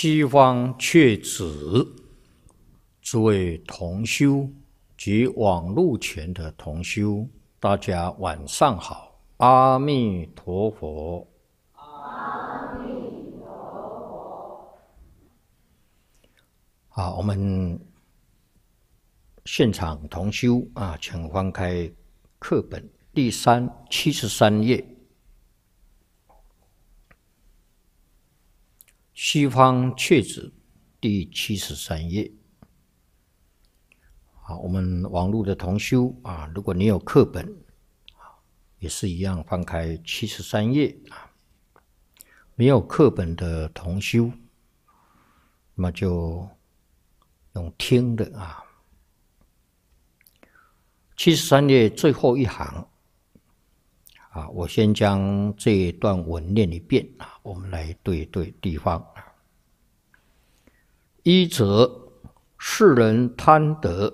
西方却止。诸位同修及网路前的同修，大家晚上好，阿弥陀佛。阿弥陀佛。好，我们现场同修啊，请翻开课本第三七十三页。西方确指第七十三页。好，我们网络的同修啊，如果你有课本，也是一样翻开七十三页啊。没有课本的同修，那么就用听的啊。七十三页最后一行啊，我先将这一段文念一遍啊，我们来对对地方。一则世人贪得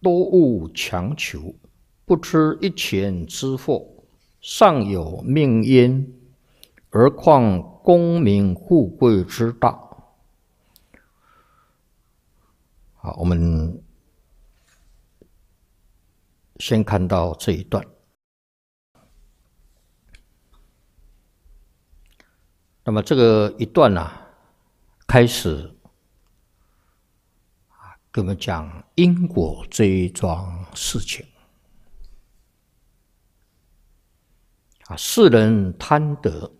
多务强求，不知一钱之祸尚有命焉，而况功名富贵之大？好，我们先看到这一段。那么这个一段呢，开始。给我们讲因果这一桩事情啊，世人贪得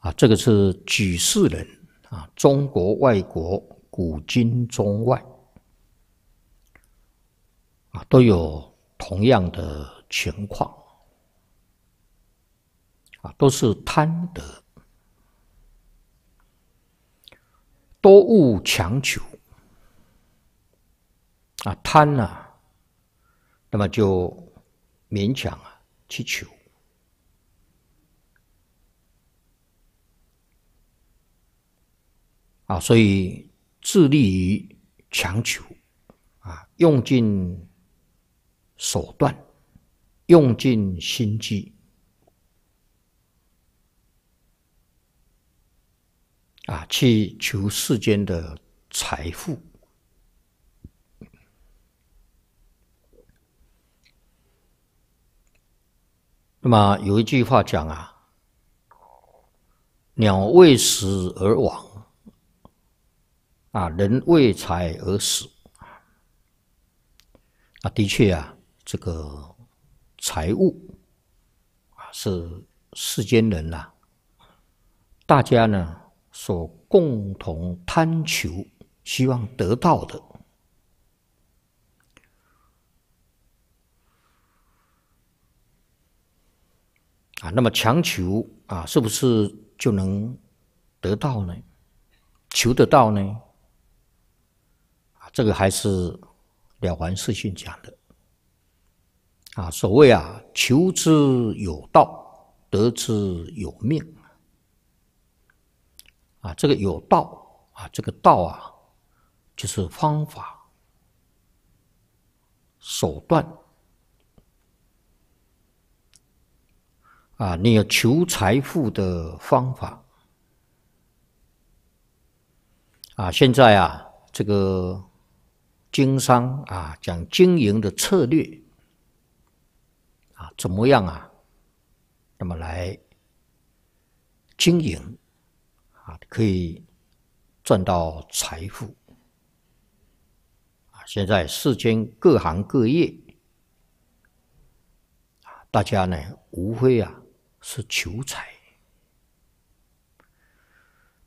啊，这个是举世人啊，中国、外国、古今中外啊，都有同样的情况啊，都是贪得。多勿强求啊，贪啊，那么就勉强啊去求啊，所以致力于强求啊，用尽手段，用尽心机。啊，去求世间的财富。那么有一句话讲啊：“鸟为食而亡，啊，人为财而死。”啊，的确啊，这个财务啊，是世间人呐，大家呢。所共同贪求、希望得到的啊，那么强求啊，是不是就能得到呢？求得到呢？啊，这个还是了凡四训讲的啊。所谓啊，求之有道，得之有命。啊，这个有道啊，这个道啊，就是方法、手段啊。你要求财富的方法啊，现在啊，这个经商啊，讲经营的策略啊，怎么样啊？那么来经营。啊，可以赚到财富。啊，现在世间各行各业，啊，大家呢无非啊是求财。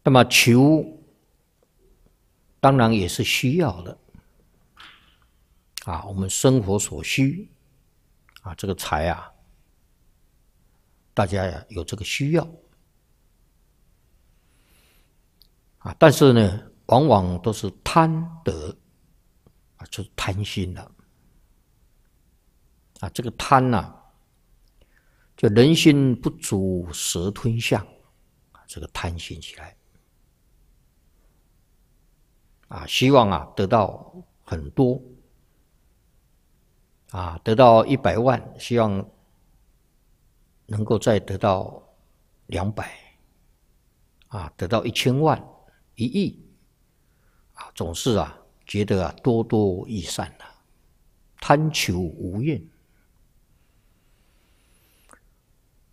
那么求，当然也是需要的。啊，我们生活所需，啊，这个财啊，大家呀有这个需要。啊，但是呢，往往都是贪得，啊，就是贪心了。啊，这个贪呐，就人心不足蛇吞象，啊，这个贪心起来。啊，希望啊得到很多，啊，得到一百万，希望能够再得到两百，啊，得到一千万。一意啊，总是啊，觉得啊，多多益善呐，贪求无厌。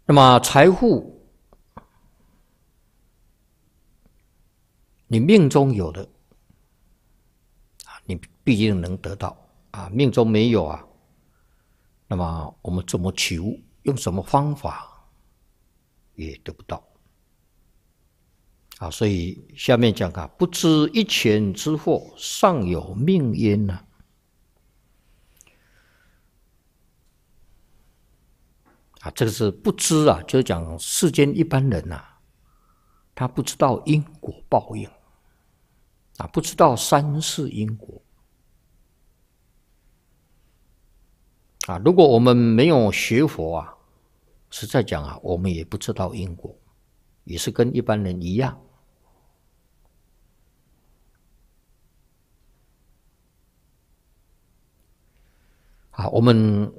那么财富，你命中有的啊，你必定能得到啊；命中没有啊，那么我们怎么求，用什么方法也得不到。啊，所以下面讲啊，不知一钱之祸，尚有命焉呢。啊，这个是不知啊，就是讲世间一般人呐，他不知道因果报应，啊，不知道三世因果。啊，如果我们没有学佛啊，实在讲啊，我们也不知道因果，也是跟一般人一样。啊，我们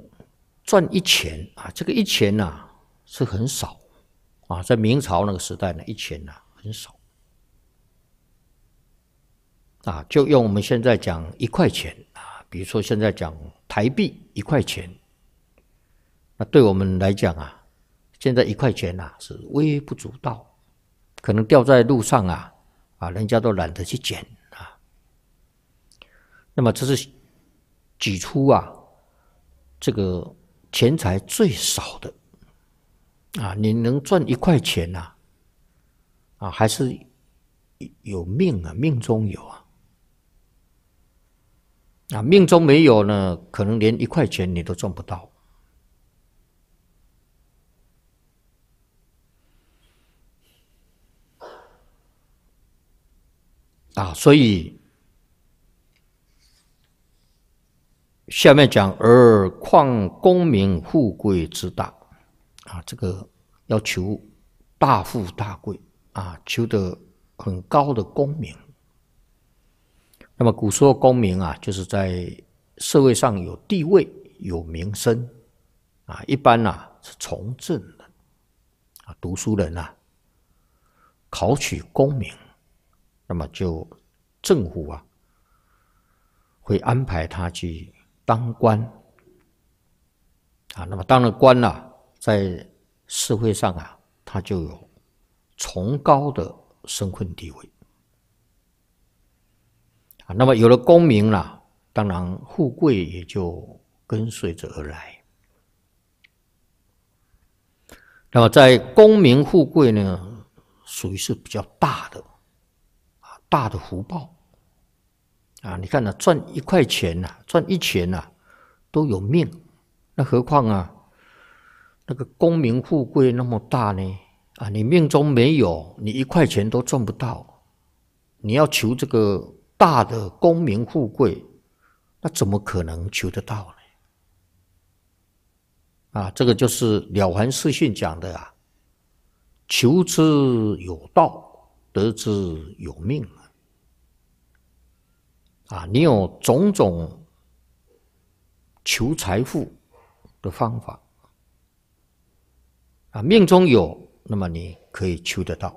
赚一钱啊，这个一钱呐是很少啊，在明朝那个时代呢，一钱呐很少啊，就用我们现在讲一块钱啊，比如说现在讲台币一块钱，那对我们来讲啊，现在一块钱呐是微不足道，可能掉在路上啊啊，人家都懒得去捡啊。那么这是几出啊？这个钱财最少的啊，你能赚一块钱呐？啊，还是有命啊，命中有啊。啊，命中没有呢，可能连一块钱你都赚不到。啊，所以。下面讲，而况功名富贵之大，啊，这个要求大富大贵啊，求得很高的功名。那么古时候功名啊，就是在社会上有地位、有名声啊，一般呢是从政的啊，读书人啊，考取功名，那么就政府啊会安排他去。当官，啊，那么当了官呐，在社会上啊，他就有崇高的身份地位。啊，那么有了功名啦，当然富贵也就跟随着而来。那么在功名富贵呢，属于是比较大的，啊，大的福报。啊，你看呐，赚一块钱呐，赚一钱呐，都有命，那何况啊，那个功名富贵那么大呢？啊，你命中没有，你一块钱都赚不到，你要求这个大的功名富贵，那怎么可能求得到呢？啊，这个就是《了凡四训》讲的啊，求之有道，得之有命。啊，你有种种求财富的方法，啊，命中有，那么你可以求得到；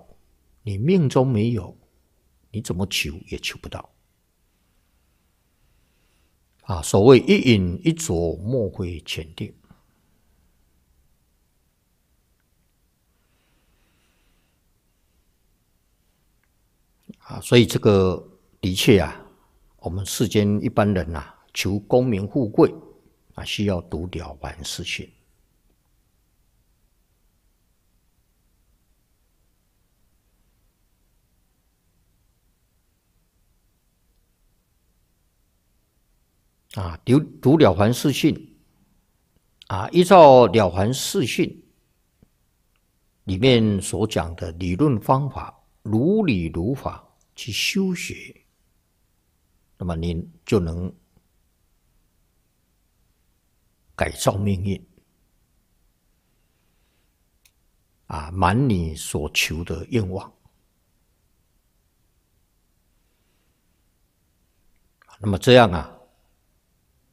你命中没有，你怎么求也求不到。啊，所谓一饮一啄，莫非前定。啊，所以这个的确啊，我们世间一般人呐，求功名富贵啊，需要读了凡四训。啊，读读了凡四训，啊，依照了凡四训里面所讲的理论方法，如理如法去修学。那么你就能改造命运，啊，满你所求的愿望。那么这样啊，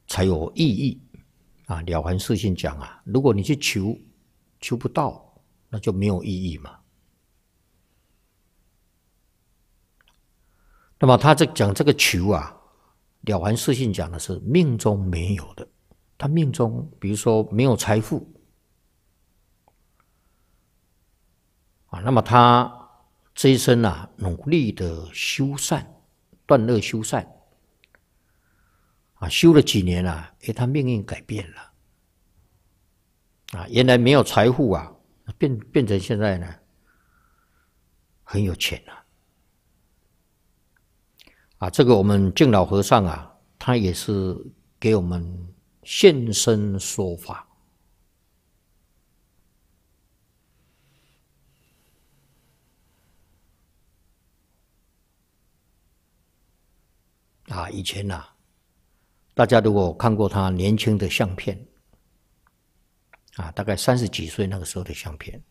才有意义啊。了凡四训讲啊，如果你去求，求不到，那就没有意义嘛。那么他在讲这个求啊。了凡四训讲的是命中没有的，他命中比如说没有财富啊，那么他这一生啊努力的修善，断恶修善啊，修了几年了，哎，他命运改变了啊，原来没有财富啊，变变成现在呢很有钱了。啊，这个我们敬老和尚啊，他也是给我们现身说法。啊，以前呐，大家如果看过他年轻的相片，啊，大概三十几岁那个时候的相片。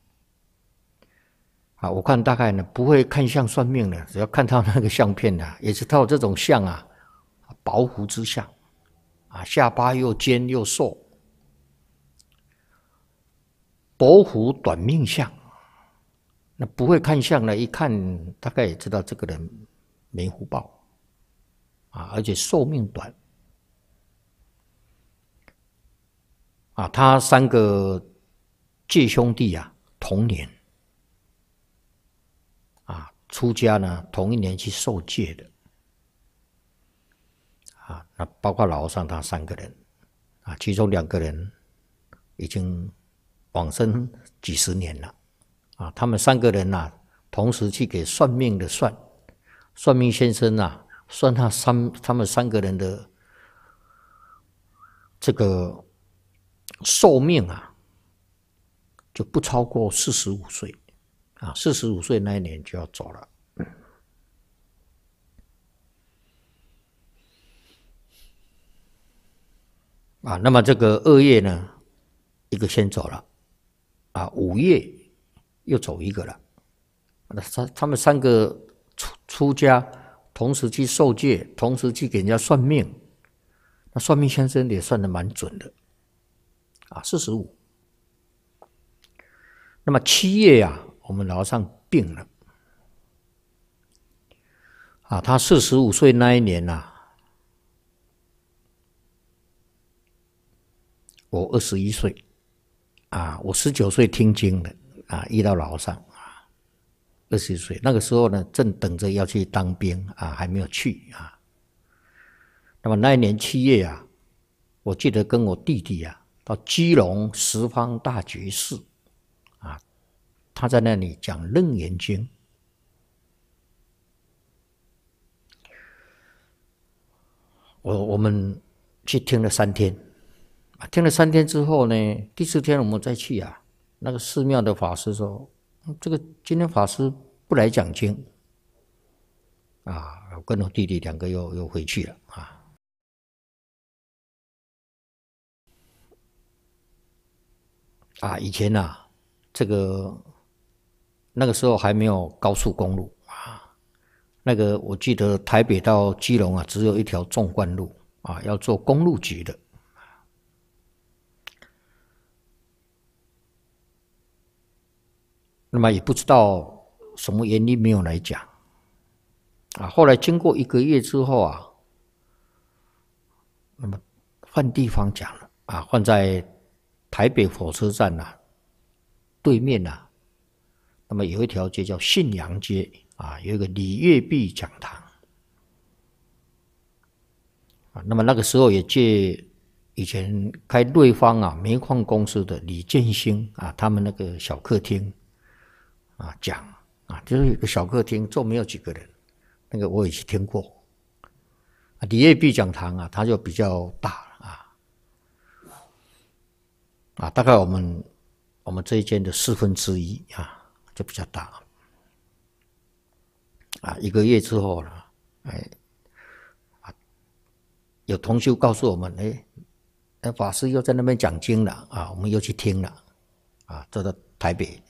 啊，我看大概呢不会看相算命的，只要看到那个相片呢，也知道这种相啊，薄福之相，啊，下巴又尖又瘦，薄福短命相，那不会看相呢，一看大概也知道这个人没福报，啊，而且寿命短，啊，他三个界兄弟啊，同年。出家呢，同一年去受戒的，啊，那包括老和尚他三个人，啊，其中两个人已经往生几十年了，啊，他们三个人啊，同时去给算命的算，算命先生呐，算他三他们三个人的这个寿命啊，就不超过四十五岁。啊，四十五岁那一年就要走了。啊，那么这个二月呢，一个先走了，啊，五月又走一个了。那他他们三个出出家，同时去受戒，同时去给人家算命。那算命先生也算的蛮准的，啊，四十五。那么七月呀。我们老上病了啊！他四十五岁那一年呐，我二十一岁啊，我十九岁听经的啊，遇到老上啊，二十岁那个时候呢，正等着要去当兵啊，还没有去啊。那么那一年七月啊，我记得跟我弟弟啊，到基隆十方大觉寺。他在那里讲《楞严经》，我我们去听了三天，听了三天之后呢，第四天我们再去啊。那个寺庙的法师说：“这个今天法师不来讲经。”啊，我跟我弟弟两个又又回去了啊。啊，以前呐，这个。那个时候还没有高速公路啊，那个我记得台北到基隆啊，只有一条纵贯路啊，要做公路局的，那么也不知道什么原因没有来讲啊。后来经过一个月之后啊，那么换地方讲了啊，换在台北火车站呐对面呐。那么有一条街叫信阳街啊，有一个李月碧讲堂啊。那么那个时候也借以前开瑞方啊煤矿公司的李建兴啊，他们那个小客厅啊讲啊，就是有个小客厅坐没有几个人，那个我也听过。李月碧讲堂啊，他就比较大啊啊，大概我们我们这一间的四分之一啊。就比较大啊！一个月之后了，哎，啊，有同修告诉我们，哎，那法师又在那边讲经了啊，我们又去听了啊，这到台北。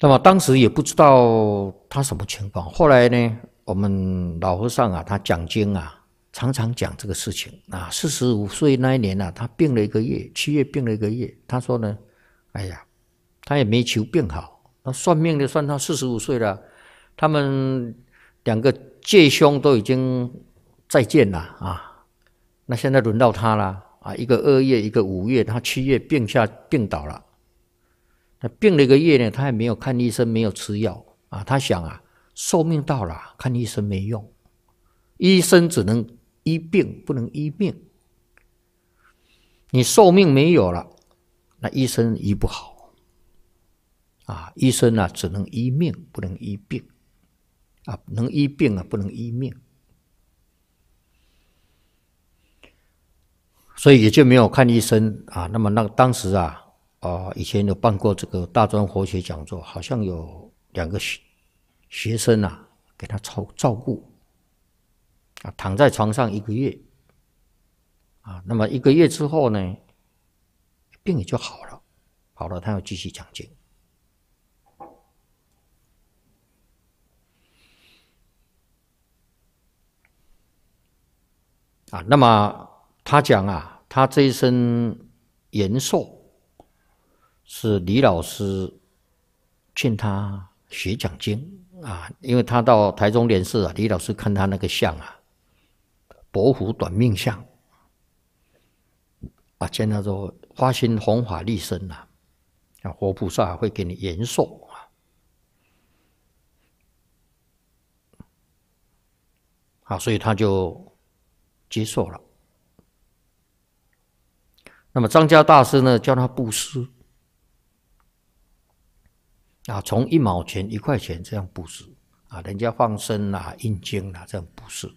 那么当时也不知道他什么情况，后来呢，我们老和尚啊，他讲经啊，常常讲这个事情啊。四十五岁那一年呢，他病了一个月，七月病了一个月，他说呢，哎呀。他也没求病好，那算命的算他四十五岁了，他们两个介兄都已经再见了啊。那现在轮到他了啊，一个二月，一个五月，他七月病下病倒了。那病了一个月呢，他也没有看医生，没有吃药啊。他想啊，寿命到了，看医生没用，医生只能医病，不能医命。你寿命没有了，那医生医不好。啊，医生呢只能医命，不能医病，啊，能医病啊，不能医命，所以也就没有看医生啊。那么，那当时啊，啊，以前有办过这个大专佛学讲座，好像有两个学学生啊，给他照照顾，啊，躺在床上一个月，啊，那么一个月之后呢，病也就好了，好了，他要继续讲经。啊，那么他讲啊，他这一生延寿是李老师劝他学讲经啊，因为他到台中联社啊，李老师看他那个相啊，伯虎短命相啊，见他说：发心弘法利生呐，啊，活菩萨会给你延寿啊，啊，所以他就。接受了。那么张家大师呢，教他布施啊，从一毛钱、一块钱这样布施啊，人家放生啊、印经啊这样布施。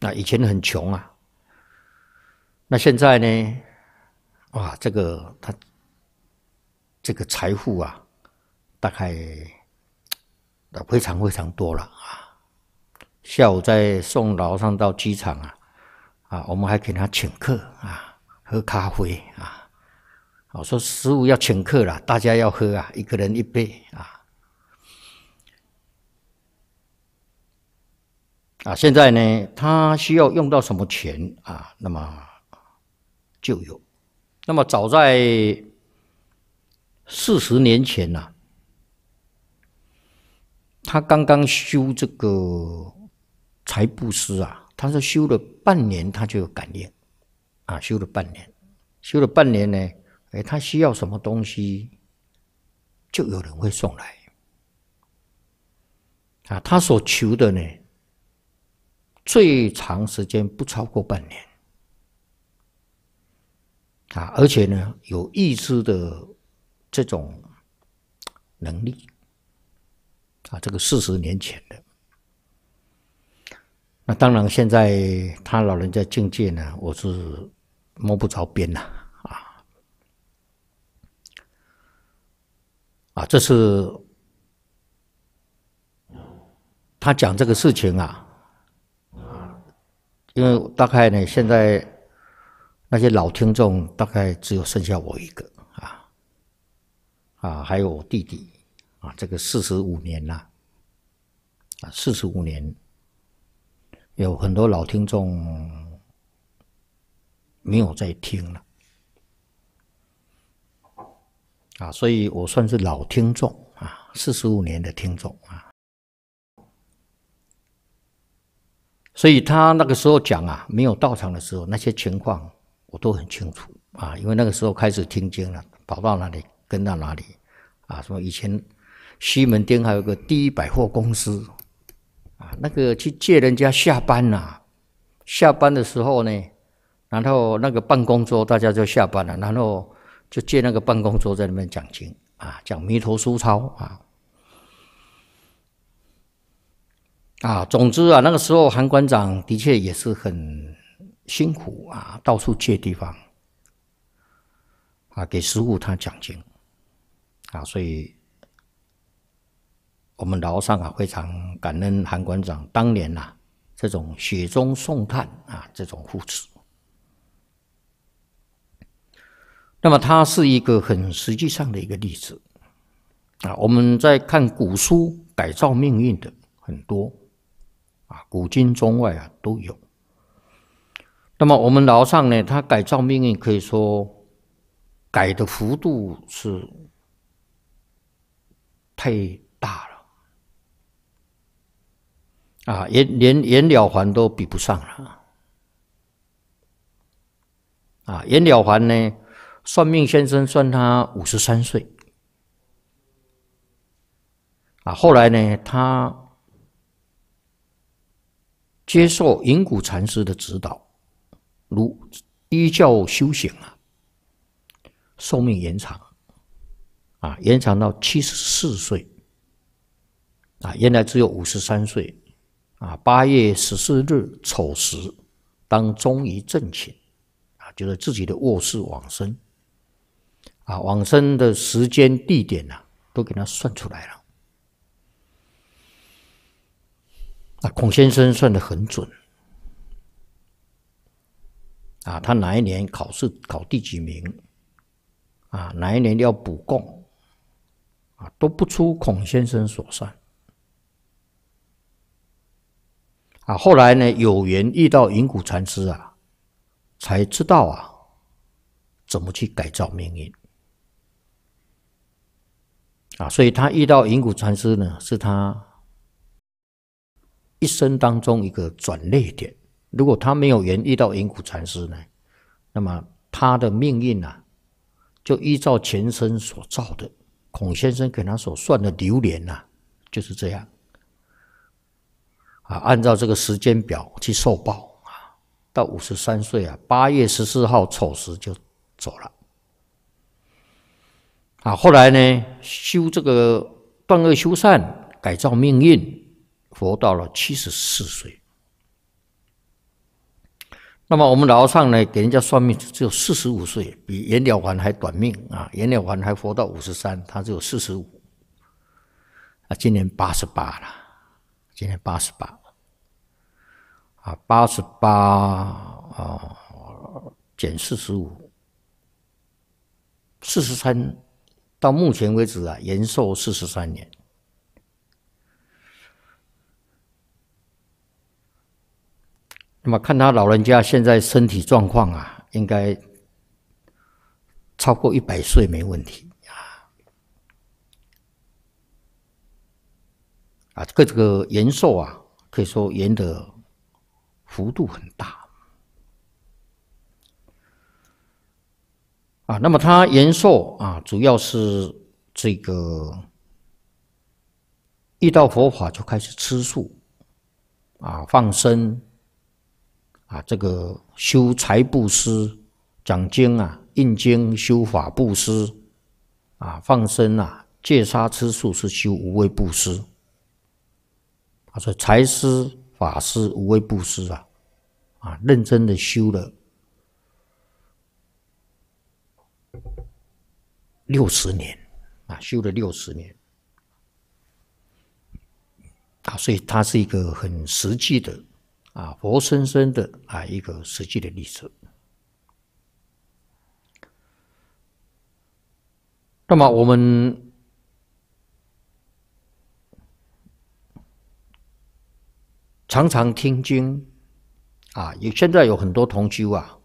那以前很穷啊，那现在呢？哇，这个他，这个财富啊，大概。啊，非常非常多了啊！下午再送老上到机场啊，啊，我们还给他请客啊，喝咖啡啊。我说师傅要请客了，大家要喝啊，一个人一杯啊。啊，现在呢，他需要用到什么钱啊？那么就有。那么早在四十年前呐。他刚刚修这个财布施啊，他说修了半年，他就有感应，啊，修了半年，修了半年呢，哎，他需要什么东西，就有人会送来，啊，他所求的呢，最长时间不超过半年，啊，而且呢，有意识的这种能力。啊，这个四十年前的，那当然现在他老人家境界呢，我是摸不着边呐，啊，啊，这是他讲这个事情啊，因为大概呢，现在那些老听众大概只有剩下我一个啊，啊，还有我弟弟。啊，这个四十五年了。啊，四十五年，有很多老听众没有在听了，啊，所以我算是老听众啊，四十五年的听众啊，所以他那个时候讲啊，没有到场的时候那些情况，我都很清楚啊，因为那个时候开始听经了，跑到哪里跟到哪里啊，什么以前。西门町还有个第一百货公司啊，那个去借人家下班呐，下班的时候呢，然后那个办公桌大家就下班了，然后就借那个办公桌在里面讲经啊，讲弥陀书抄啊，啊，总之啊，那个时候韩馆长的确也是很辛苦啊，到处借地方啊，给师傅他讲经啊，所以。我们饶上啊，非常感恩韩馆长当年呐这种雪中送炭啊，这种扶持。那么它是一个很实际上的一个例子啊。我们在看古书改造命运的很多啊，古今中外啊都有。那么我们饶上呢，它改造命运可以说改的幅度是太大。啊，连连颜了凡都比不上了。啊，颜了凡呢，算命先生算他五十三岁。啊，后来呢，他接受云谷禅师的指导，如依教修行啊，寿命延长，啊，延长到七十四岁。啊，原来只有五十三岁。啊，八月十四日丑时，当中于正寝，啊，就是自己的卧室往生，啊，往生的时间、地点呢，都给他算出来了。啊，孔先生算的很准，啊，他哪一年考试考第几名，啊，哪一年要补贡，啊，都不出孔先生所算。啊，后来呢，有缘遇到云谷禅师啊，才知道啊，怎么去改造命运。啊，所以他遇到云谷禅师呢，是他一生当中一个转捩点。如果他没有缘遇到云谷禅师呢，那么他的命运啊，就依照前生所造的，孔先生给他所算的流年呐，就是这样。啊，按照这个时间表去受报啊，到五十三岁啊，八月十四号丑时就走了。啊，后来呢，修这个断恶修善，改造命运，活到了七十四岁。那么我们老尚呢，给人家算命只有四十五岁，比颜了凡还短命啊！颜了凡还活到五十三，他只有四十五。啊，今年八十八了。今年八十八，啊，八十八，啊，减四十五，四十三，到目前为止啊，延寿四十三年。那么看他老人家现在身体状况啊，应该超过一百岁没问题。啊，个这个延寿啊，可以说延的幅度很大。啊，那么他延寿啊，主要是这个遇到佛法就开始吃素，啊，放生，啊，这个修财布施，讲经啊，印经，修法布施，啊，放生啊，戒杀吃素是修无畏布施。所以财师、法师、无畏布施啊，啊，认真的修了六十年啊，修了六十年啊，所以它是一个很实际的啊，活生生的啊一个实际的例子。那么我们。常常听经，啊，有现在有很多同修啊，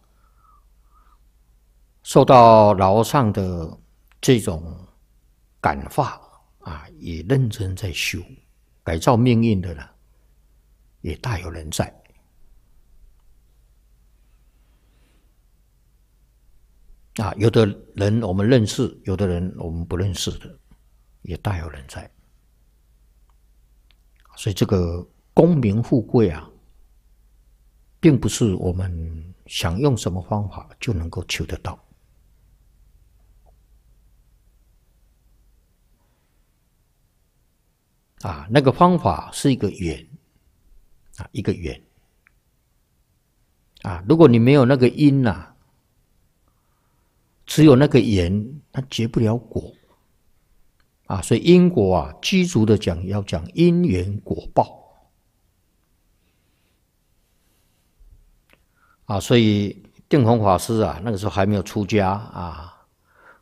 受到牢上的这种感化啊，也认真在修，改造命运的呢，也大有人在。啊，有的人我们认识，有的人我们不认识的，也大有人在。所以这个。功名富贵啊，并不是我们想用什么方法就能够求得到啊。那个方法是一个缘啊，一个缘啊。如果你没有那个因呐，只有那个缘，它结不了果啊。所以因果啊，基础的讲要讲因缘果报。啊，所以定弘法师啊，那个时候还没有出家啊，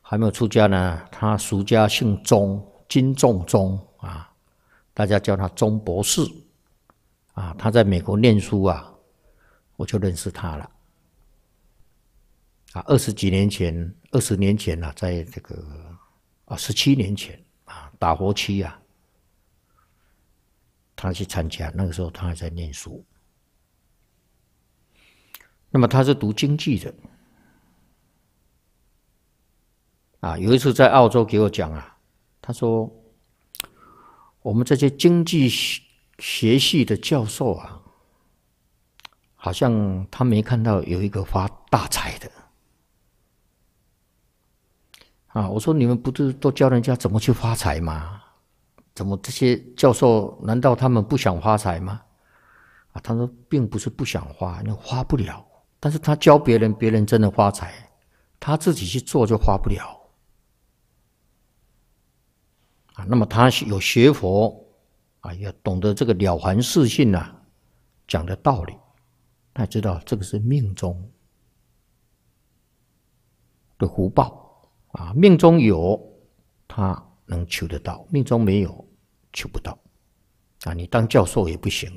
还没有出家呢。他俗家姓钟，金仲钟啊，大家叫他钟博士啊。他在美国念书啊，我就认识他了。啊，二十几年前，二十年前呢，在这个啊，十七年前啊，打佛期啊，他去参加。那个时候他还在念书。那么他是读经济的，啊，有一次在澳洲给我讲啊，他说我们这些经济学系的教授啊，好像他没看到有一个发大财的啊。我说你们不是都教人家怎么去发财吗？怎么这些教授难道他们不想发财吗？啊，他说并不是不想花，那花不了。但是他教别人，别人真的发财，他自己去做就发不了啊。那么他有学佛啊，要懂得这个了凡四性啊讲的道理，他知道这个是命中的福报啊。命中有他能求得到，命中没有求不到啊。你当教授也不行。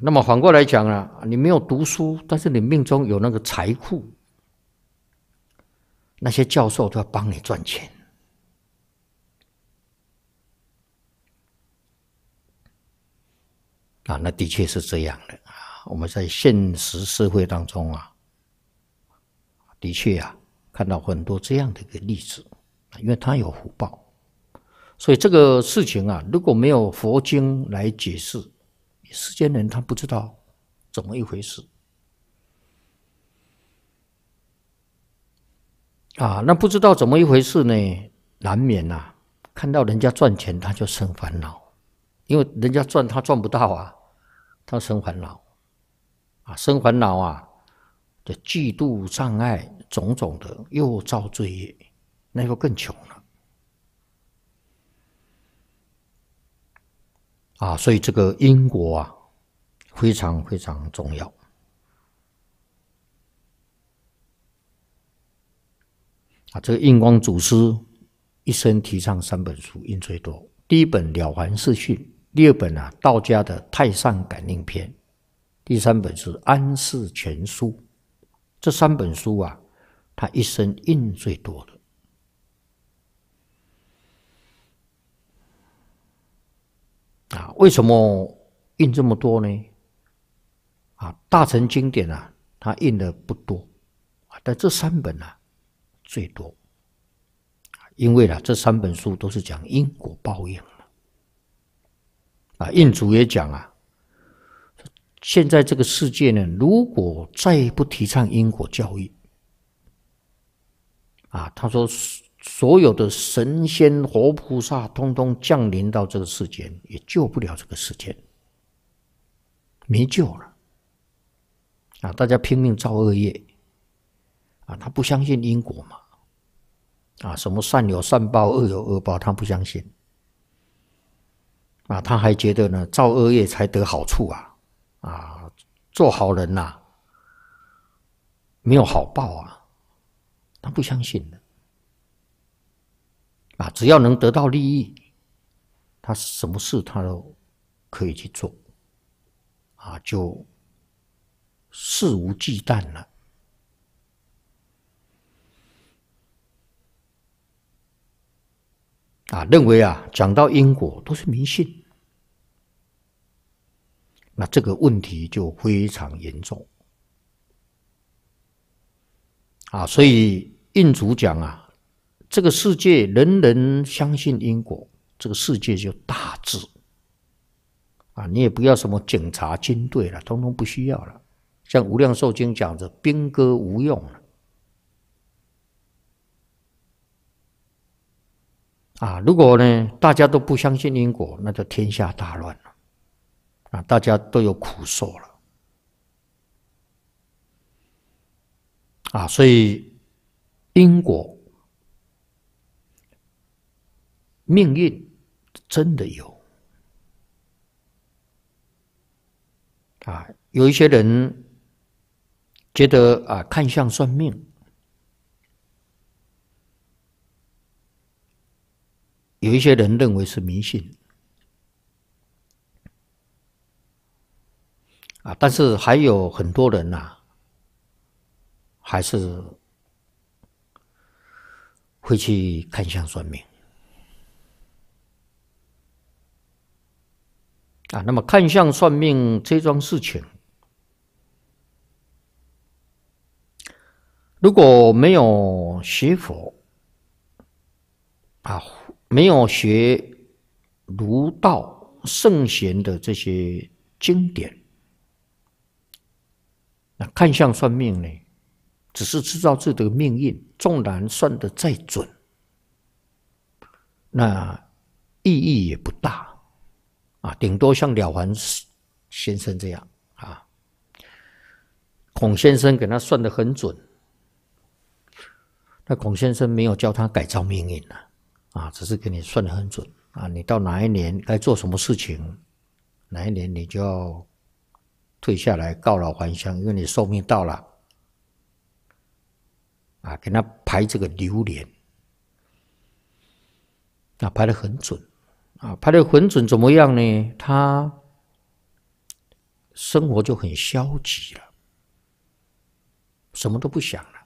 那么反过来讲啊，你没有读书，但是你命中有那个财库，那些教授都要帮你赚钱啊。那的确是这样的啊。我们在现实社会当中啊，的确啊，看到很多这样的一个例子因为他有福报，所以这个事情啊，如果没有佛经来解释。世间人他不知道怎么一回事啊，那不知道怎么一回事呢，难免呐，看到人家赚钱他就生烦恼，因为人家赚他赚不到啊，他生烦恼，啊生烦恼啊，这嫉妒障碍种种的，又造罪业，那又更穷了。啊，所以这个因果啊，非常非常重要。啊，这个印光祖师一生提倡三本书印最多，第一本《了凡四训》，第二本啊道家的《太上感应篇》，第三本是《安世全书》。这三本书啊，他一生印最多的。啊，为什么印这么多呢？啊，大乘经典啊，他印的不多，啊，但这三本啊，最多，因为呢，这三本书都是讲因果报应啊，印主也讲啊，现在这个世界呢，如果再不提倡因果教育，啊，他说。是。所有的神仙、佛、菩萨，通通降临到这个世间，也救不了这个世间，没救了。啊！大家拼命造恶业，啊，他不相信因果嘛，啊，什么善有善报，恶有恶报，他不相信。啊，他还觉得呢，造恶业才得好处啊，啊，做好人啊，没有好报啊，他不相信。啊，只要能得到利益，他什么事他都可以去做，啊，就肆无忌惮了。啊，认为啊，讲到因果都是迷信，那这个问题就非常严重。啊，所以印主讲啊。这个世界人人相信因果，这个世界就大治啊！你也不要什么警察、军队了，通通不需要了。像《无量寿经》讲的，“兵戈无用了”。啊，如果呢，大家都不相信因果，那就天下大乱了啊！大家都有苦受了啊！所以因果。命运真的有啊！有一些人觉得啊，看相算命；有一些人认为是迷信啊。但是还有很多人呐，还是会去看相算命。啊，那么看相算命这桩事情，如果没有学佛，啊，没有学儒道圣贤的这些经典，那看相算命呢，只是知道自己的命运，纵然算的再准，那意义也不大。啊，顶多像了凡先生这样啊，孔先生给他算的很准。那孔先生没有教他改造命运呢，啊，只是给你算的很准啊，你到哪一年该做什么事情，哪一年你就要退下来告老还乡，因为你寿命到了。啊，给他排这个流年，那排的很准。啊，他的魂准怎么样呢？他生活就很消极了，什么都不想了，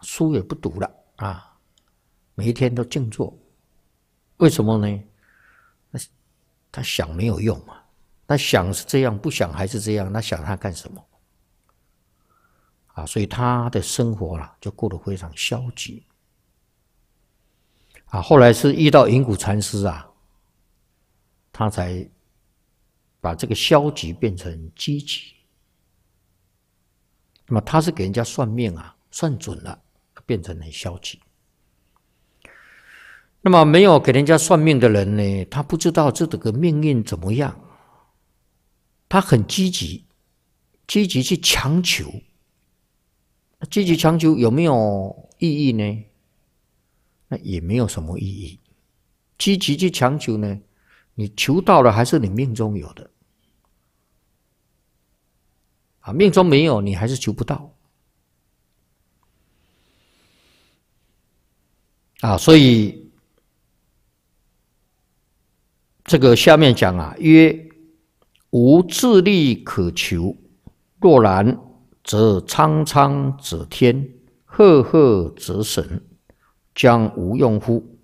书也不读了啊，每一天都静坐。为什么呢？他想没有用啊，他想是这样，不想还是这样，那想他干什么？啊，所以他的生活啦就过得非常消极。啊，后来是遇到云谷禅师啊。他才把这个消极变成积极。那么他是给人家算命啊，算准了变成很消极。那么没有给人家算命的人呢，他不知道这个命运怎么样，他很积极，积极去强求。积极强求有没有意义呢？那也没有什么意义。积极去强求呢？你求到了还是你命中有的？啊，命中没有你还是求不到。啊，所以这个下面讲啊，曰：无自立可求，若然，则苍苍者天，赫赫者神，将无用乎？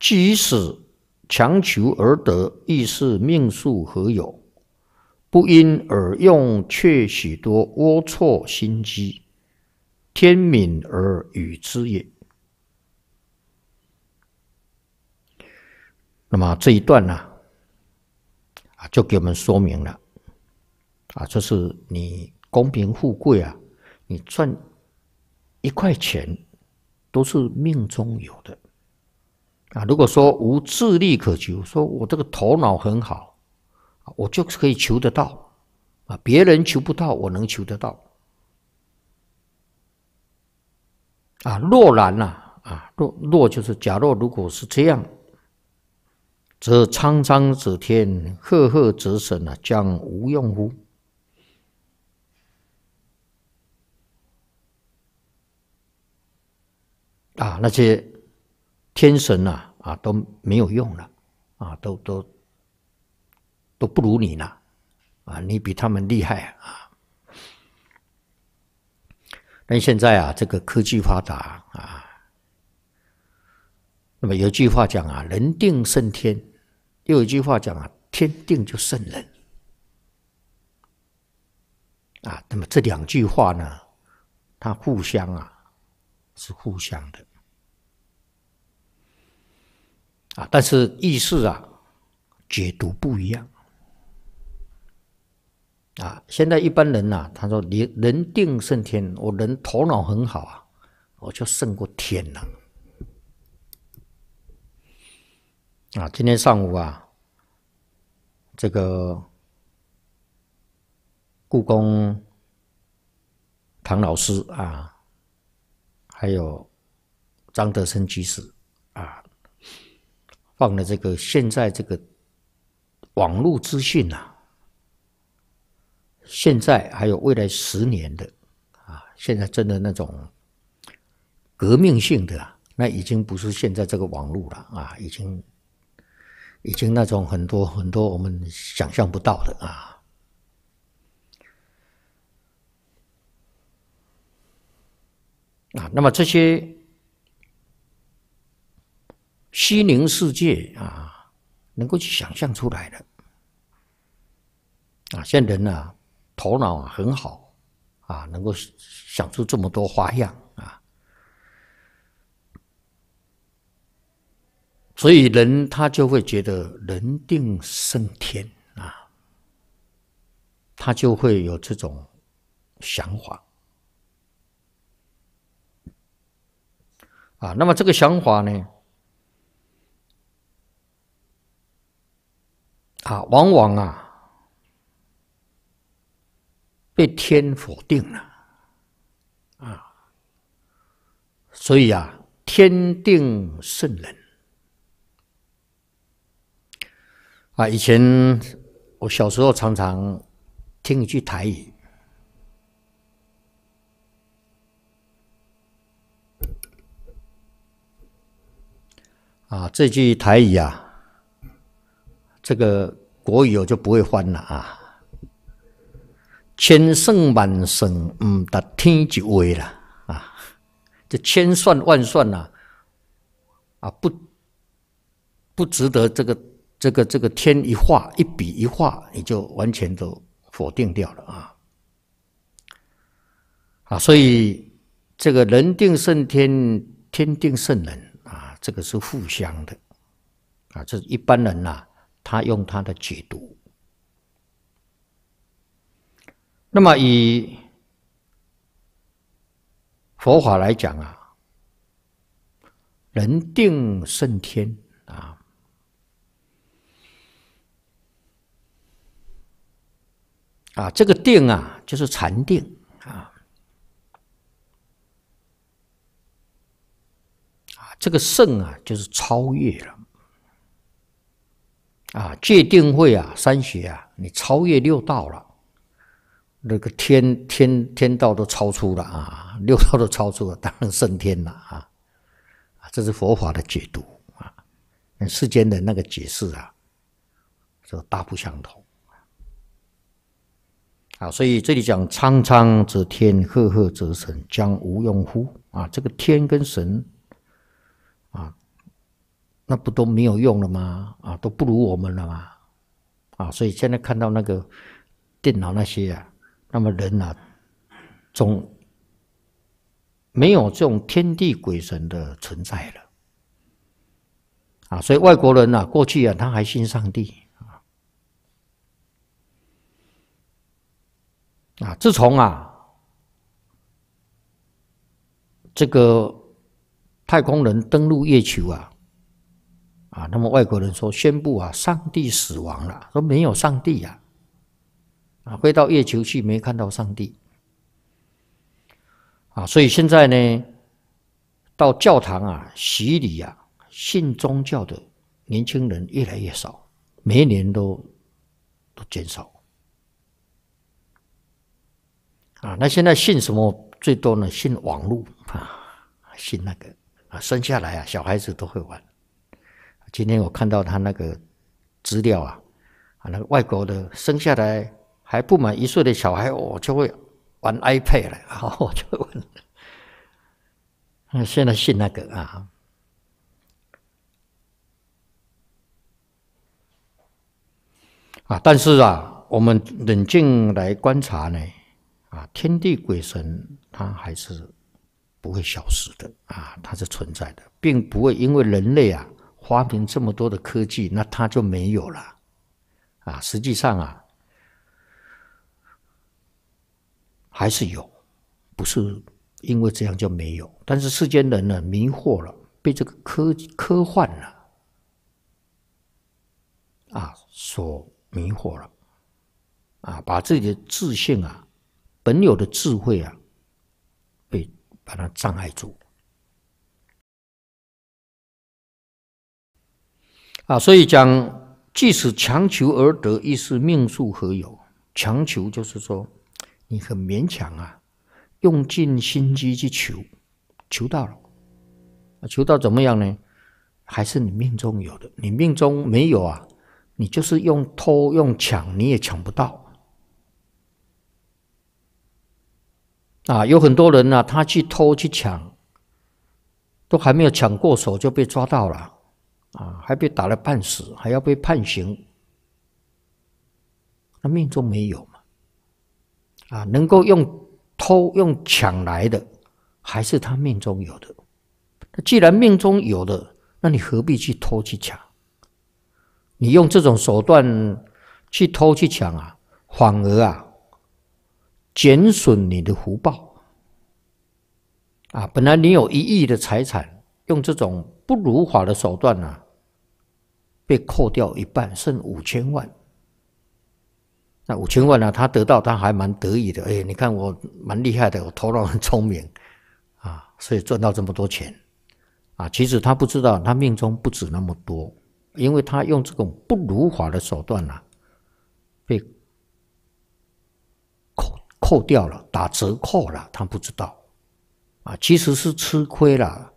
即使。强求而得，亦是命数何有？不因而用，却许多龌龊心机，天悯而与之也。那么这一段呢，啊，就给我们说明了，啊，就是你公平富贵啊，你赚一块钱，都是命中有的。啊，如果说无自力可求，说我这个头脑很好，我就是可以求得到，啊，别人求不到，我能求得到。啊，若然呐，啊，若若就是假若，如果是这样，则苍苍则天，赫赫则神啊，将无用乎？啊，那些天神呐！啊，都没有用了，啊，都都都不如你了，啊，你比他们厉害啊。但现在啊，这个科技发达啊，那么有句话讲啊，“人定胜天”，又有一句话讲啊，“天定就胜人”。啊，那么这两句话呢，它互相啊，是互相的。啊，但是意思啊，解读不一样。啊，现在一般人呐，他说“人人定胜天”，我人头脑很好啊，我就胜过天了。啊，今天上午啊，这个故宫唐老师啊，还有张德生居士。放了这个，现在这个网络资讯呐，现在还有未来十年的啊，现在真的那种革命性的，啊，那已经不是现在这个网络了啊，已经已经那种很多很多我们想象不到的啊啊，那么这些。心灵世界啊，能够去想象出来的啊，现在人呢头脑很好啊，能够想出这么多花样啊，所以人他就会觉得人定胜天啊，他就会有这种想法啊。那么这个想法呢？啊，往往啊，被天否定了啊，所以啊，天定圣人啊。以前我小时候常常听一句台语啊，这句台语啊。这个国语我就不会翻了啊！千算万算，唔达天一威了啊！这千算万算呐，啊不不值得这个这个这个天一画一笔一画，你就完全都否定掉了啊！啊，所以这个人定胜天，天定胜人啊，这个是互相的啊，这一般人呐。他用他的解读。那么以佛法来讲啊，人定胜天啊啊，这个定啊就是禅定啊啊，这个胜啊就是超越了。啊，界定会啊，三学啊，你超越六道了，那个天天天道都超出了啊，六道都超出了，当然胜天了啊，这是佛法的解读啊，跟世间的那个解释啊，这大不相同啊。所以这里讲苍苍则天，赫赫则神，将无用乎？啊，这个天跟神。那不都没有用了吗？啊，都不如我们了吗？啊，所以现在看到那个电脑那些啊，那么人呐，总没有这种天地鬼神的存在了啊。所以外国人呐，过去啊，他还信上帝啊。啊，自从啊，这个太空人登陆月球啊。啊，那么外国人说宣布啊，上帝死亡了，说没有上帝呀，啊，飞到月球去没看到上帝，啊，所以现在呢，到教堂啊，洗礼啊，信宗教的年轻人越来越少，每一年都都减少，啊，那现在信什么最多呢？信网络啊，信那个啊，生下来啊，小孩子都会玩。今天我看到他那个资料啊，啊，那个外国的生下来还不满一岁的小孩，哦，就会玩 iPad 了，好，我就问，现在信那个啊，啊，但是啊，我们冷静来观察呢，啊，天地鬼神它还是不会消失的，啊，它是存在的，并不会因为人类啊。花瓶这么多的科技，那它就没有了，啊，实际上啊，还是有，不是因为这样就没有，但是世间人呢，迷惑了，被这个科科幻了，啊，所迷惑了，啊，把自己的自信啊，本有的智慧啊，被把它障碍住。啊，所以讲，即使强求而得，亦是命数何有？强求就是说，你很勉强啊，用尽心机去求，求到了，求到怎么样呢？还是你命中有的，你命中没有啊？你就是用偷用抢，你也抢不到。啊，有很多人呢，他去偷去抢，都还没有抢过手就被抓到了。啊，还被打了半死，还要被判刑，那命中没有嘛？啊，能够用偷用抢来的，还是他命中有的。那既然命中有的，那你何必去偷去抢？你用这种手段去偷去抢啊，反而啊，减损你的福报啊。本来你有一亿的财产，用这种不如法的手段呢。被扣掉一半，剩五千万。那五千万呢？他得到，他还蛮得意的。哎，你看我蛮厉害的，我头脑很聪明，啊，所以赚到这么多钱，啊，其实他不知道，他命中不止那么多，因为他用这种不儒法的手段呢，被扣扣掉了，打折扣了。他不知道，啊，其实是吃亏了，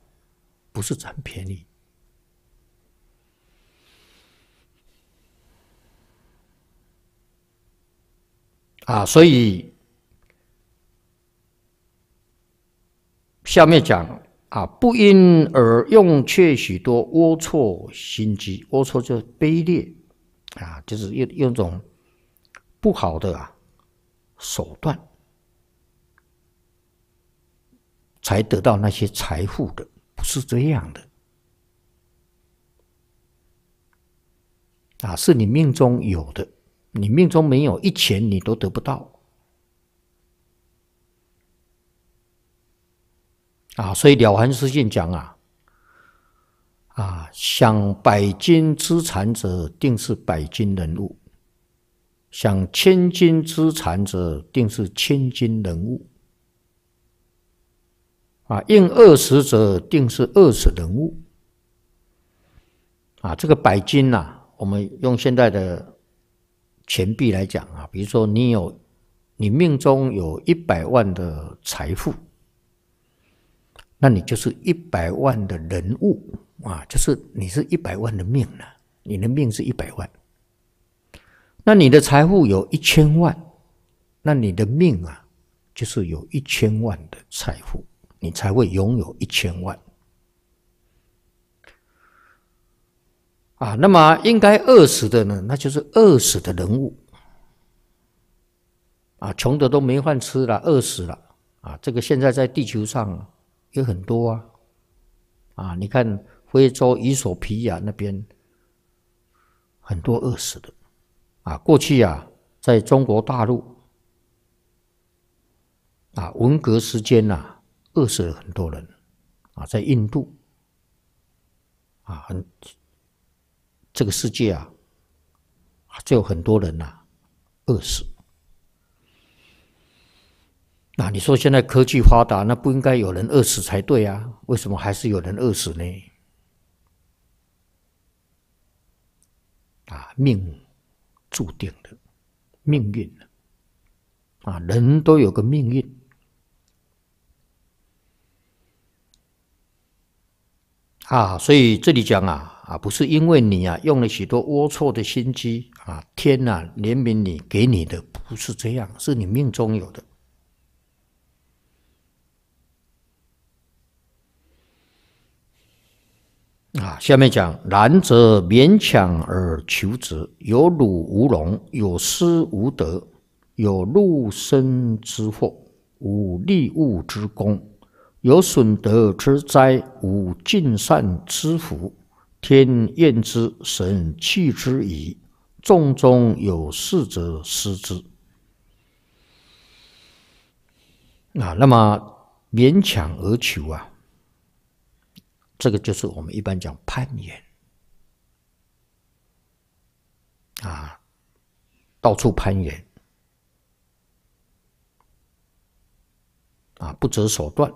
不是占便宜。啊，所以下面讲啊，不因而用却许多龌龊心机，龌龊就是卑劣啊，就是用用种不好的啊手段才得到那些财富的，不是这样的啊，是你命中有的。你命中没有一钱，你都得不到啊！所以了凡四训讲啊啊，想百金之产者，定是百金人物；想千金之产者，定是千金人物。啊，应二十者，定是二十人物。啊，这个百金呐，我们用现在的。钱币来讲啊，比如说你有，你命中有一百万的财富，那你就是一百万的人物啊，就是你是一百万的命呢，你的命是一百万。那你的财富有一千万，那你的命啊，就是有一千万的财富，你才会拥有一千万。啊，那么应该饿死的呢？那就是饿死的人物，啊，穷的都没饭吃了，饿死了。啊，这个现在在地球上有很多啊，啊，你看非洲伊索皮亚那边很多饿死的，啊，过去啊，在中国大陆，啊，文革时间呐，饿死了很多人，啊，在印度，啊，很。这个世界啊，就有很多人呐饿死。那你说现在科技发达，那不应该有人饿死才对啊？为什么还是有人饿死呢？啊，命注定的，命运啊，人都有个命运。啊，所以这里讲啊啊，不是因为你啊用了许多龌龊的心机啊，天呐怜悯你给你的不是这样，是你命中有的。啊，下面讲难则勉强而求之，有辱无荣，有失无德，有禄身之祸，无利物之功。有损德之灾，无尽善之福。天厌之，神弃之矣。众中有事者失之。啊，那么勉强而求啊，这个就是我们一般讲攀岩啊，到处攀岩啊，不择手段。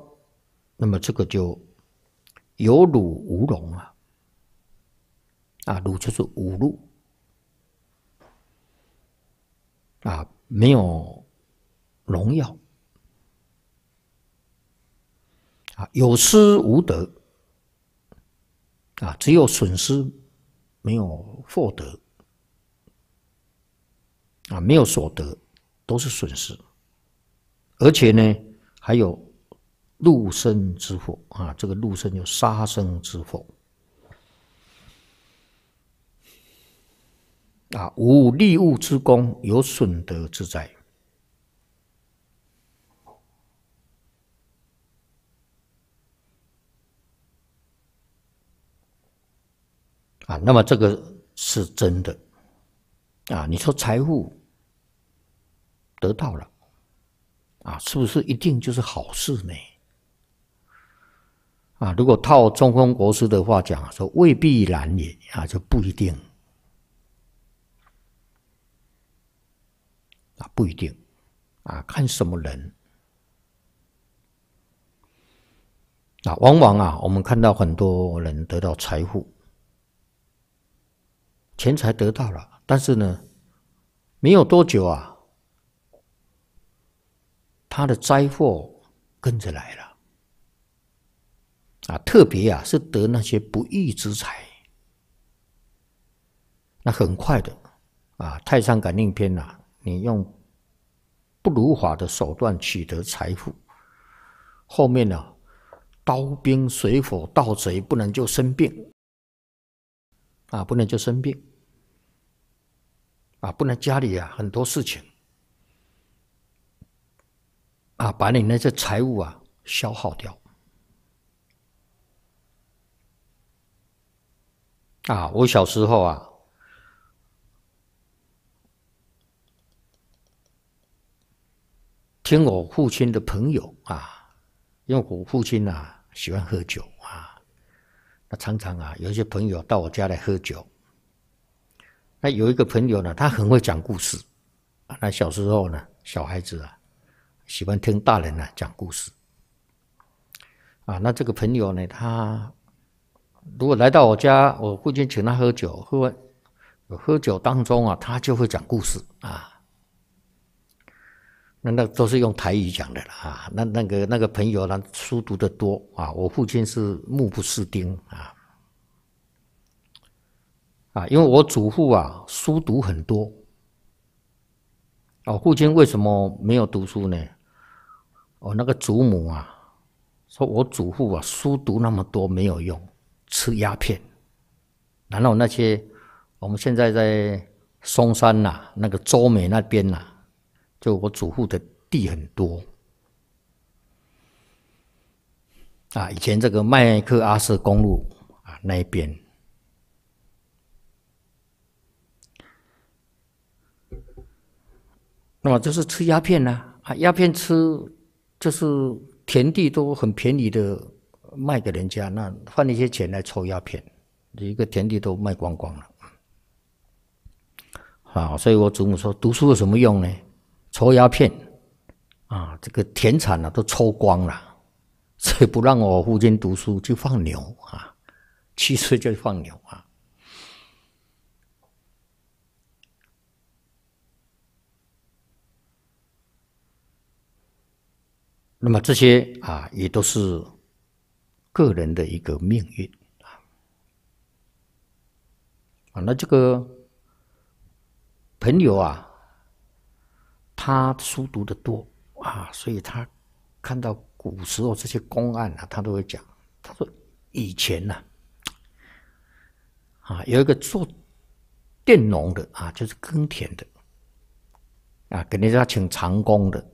那么这个就有辱无荣啊！啊，辱就是无辱啊，没有荣耀啊，有失无得啊，只有损失，没有获得啊，没有所得，都是损失。而且呢，还有。陆生之祸啊，这个陆生就杀生之祸啊，无利物之功，有损德之灾啊。那么这个是真的啊？你说财富得到了啊，是不是一定就是好事呢？啊，如果套中风国师的话讲，说未必然也啊，就不一定啊，不一定啊，看什么人啊。往往啊，我们看到很多人得到财富、钱财得到了，但是呢，没有多久啊，他的灾祸跟着来了。啊，特别啊，是得那些不义之财。那很快的啊，《太上感应篇》呐，你用不如法的手段取得财富，后面呢，刀兵、水火、盗贼，不能就生病。啊，不能就生病。啊，不能家里啊很多事情，啊，把你那些财物啊消耗掉。啊，我小时候啊，听我父亲的朋友啊，因为我父亲啊喜欢喝酒啊，那常常啊有一些朋友到我家来喝酒。那有一个朋友呢，他很会讲故事那小时候呢，小孩子啊喜欢听大人呢讲故事啊。那这个朋友呢，他。如果来到我家，我父亲请他喝酒，喝喝酒当中啊，他就会讲故事啊。那那都是用台语讲的啦。那那个那个朋友呢，书读的多啊。我父亲是目不识丁啊啊，因为我祖父啊，书读很多我父亲为什么没有读书呢？哦，那个祖母啊，说我祖父啊，书读那么多没有用。吃鸦片，然后那些我们现在在嵩山呐，那个周美那边呐，就我祖父的地很多啊。以前这个麦克阿瑟公路啊那一边，那么就是吃鸦片呐，啊鸦片吃就是田地都很便宜的。卖给人家，那换一些钱来抽鸦片，一个田地都卖光光了。啊，所以我祖母说：“读书有什么用呢？抽鸦片啊，这个田产啊都抽光了。”所以不让我父亲读书，就放牛啊，其实就是放牛啊。那么这些啊，也都是。个人的一个命运啊，啊，那这个朋友啊，他书读的多啊，所以他看到古时候这些公案啊，他都会讲。他说以前呢，啊，有一个做佃农的啊，就是耕田的啊，肯定是他请长工的。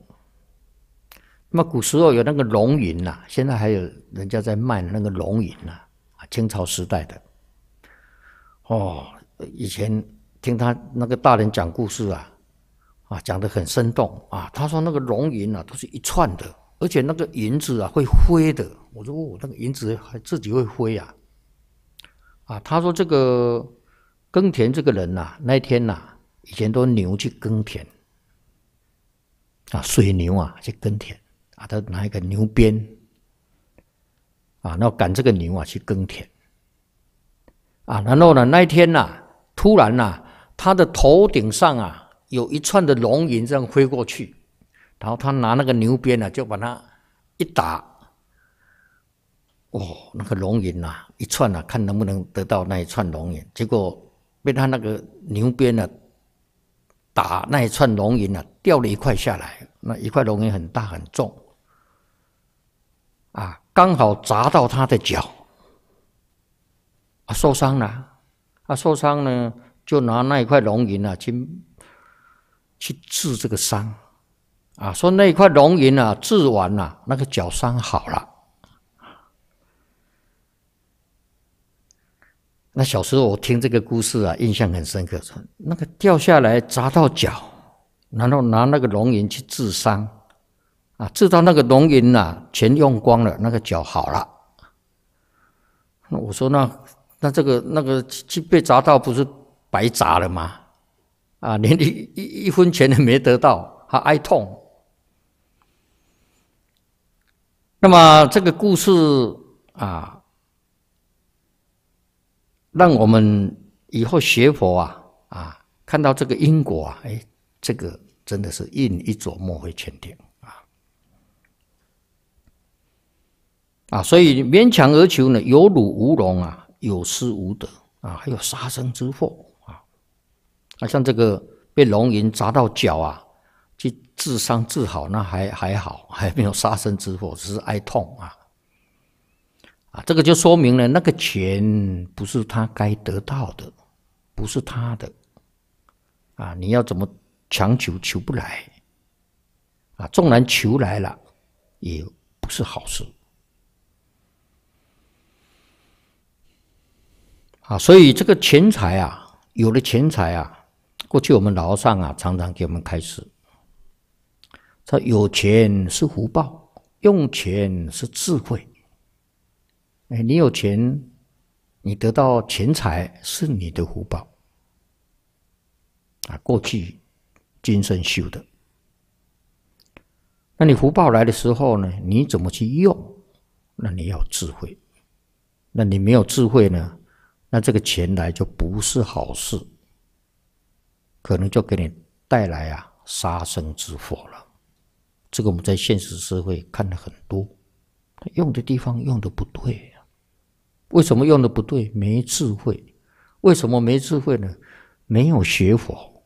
那么古时候有那个龙吟呐，现在还有人家在卖那个龙吟呐，啊，清朝时代的，哦，以前听他那个大人讲故事啊，啊，讲的很生动啊，他说那个龙吟啊，都是一串的，而且那个银子啊会飞的，我说哦，那个银子还自己会飞啊。啊，他说这个耕田这个人呐，那天呐以前都牛去耕田，啊，水牛啊去耕田。啊，他拿一个牛鞭，啊，然后赶这个牛啊去耕田，啊，然后呢那一天呐，突然呐，他的头顶上啊有一串的龙吟这样飞过去，然后他拿那个牛鞭呢就把它一打，哦，那个龙吟呐一串啊，看能不能得到那一串龙吟，结果被他那个牛鞭呢打那一串龙吟啊，掉了一块下来，那一块龙吟很大很重。刚好砸到他的脚，啊，受伤了。啊，受伤呢，就拿那一块龙银啊，去去治这个伤。啊，说那一块龙银啊，治完了，那个脚伤好了。那小时候我听这个故事啊，印象很深刻。说那个掉下来砸到脚，然后拿那个龙银去治伤。啊，直到那个龙银呐，全用光了，那个脚好了。那我说，那那这个那个被砸到，不是白砸了吗？啊，连一一一分钱都没得到，还挨痛。那么这个故事啊，让我们以后学佛啊啊，看到这个因果啊，哎，这个真的是一一琢磨会全点。啊，所以勉强而求呢，有辱无荣啊，有失无得啊，还有杀生之祸啊！啊，像这个被龙云砸到脚啊，去治伤治好，那还还好，还没有杀生之祸，只是哀痛啊！啊，这个就说明了那个钱不是他该得到的，不是他的啊！你要怎么强求，求不来啊！纵然求来了，也不是好事。啊，所以这个钱财啊，有了钱财啊，过去我们老上啊常常给我们开示，说有钱是福报，用钱是智慧。哎，你有钱，你得到钱财是你的福报，啊，过去今生修的。那你福报来的时候呢，你怎么去用？那你要智慧。那你没有智慧呢？那这个钱来就不是好事，可能就给你带来啊杀生之祸了。这个我们在现实社会看的很多，用的地方用的不对啊。为什么用的不对？没智慧。为什么没智慧呢？没有学佛，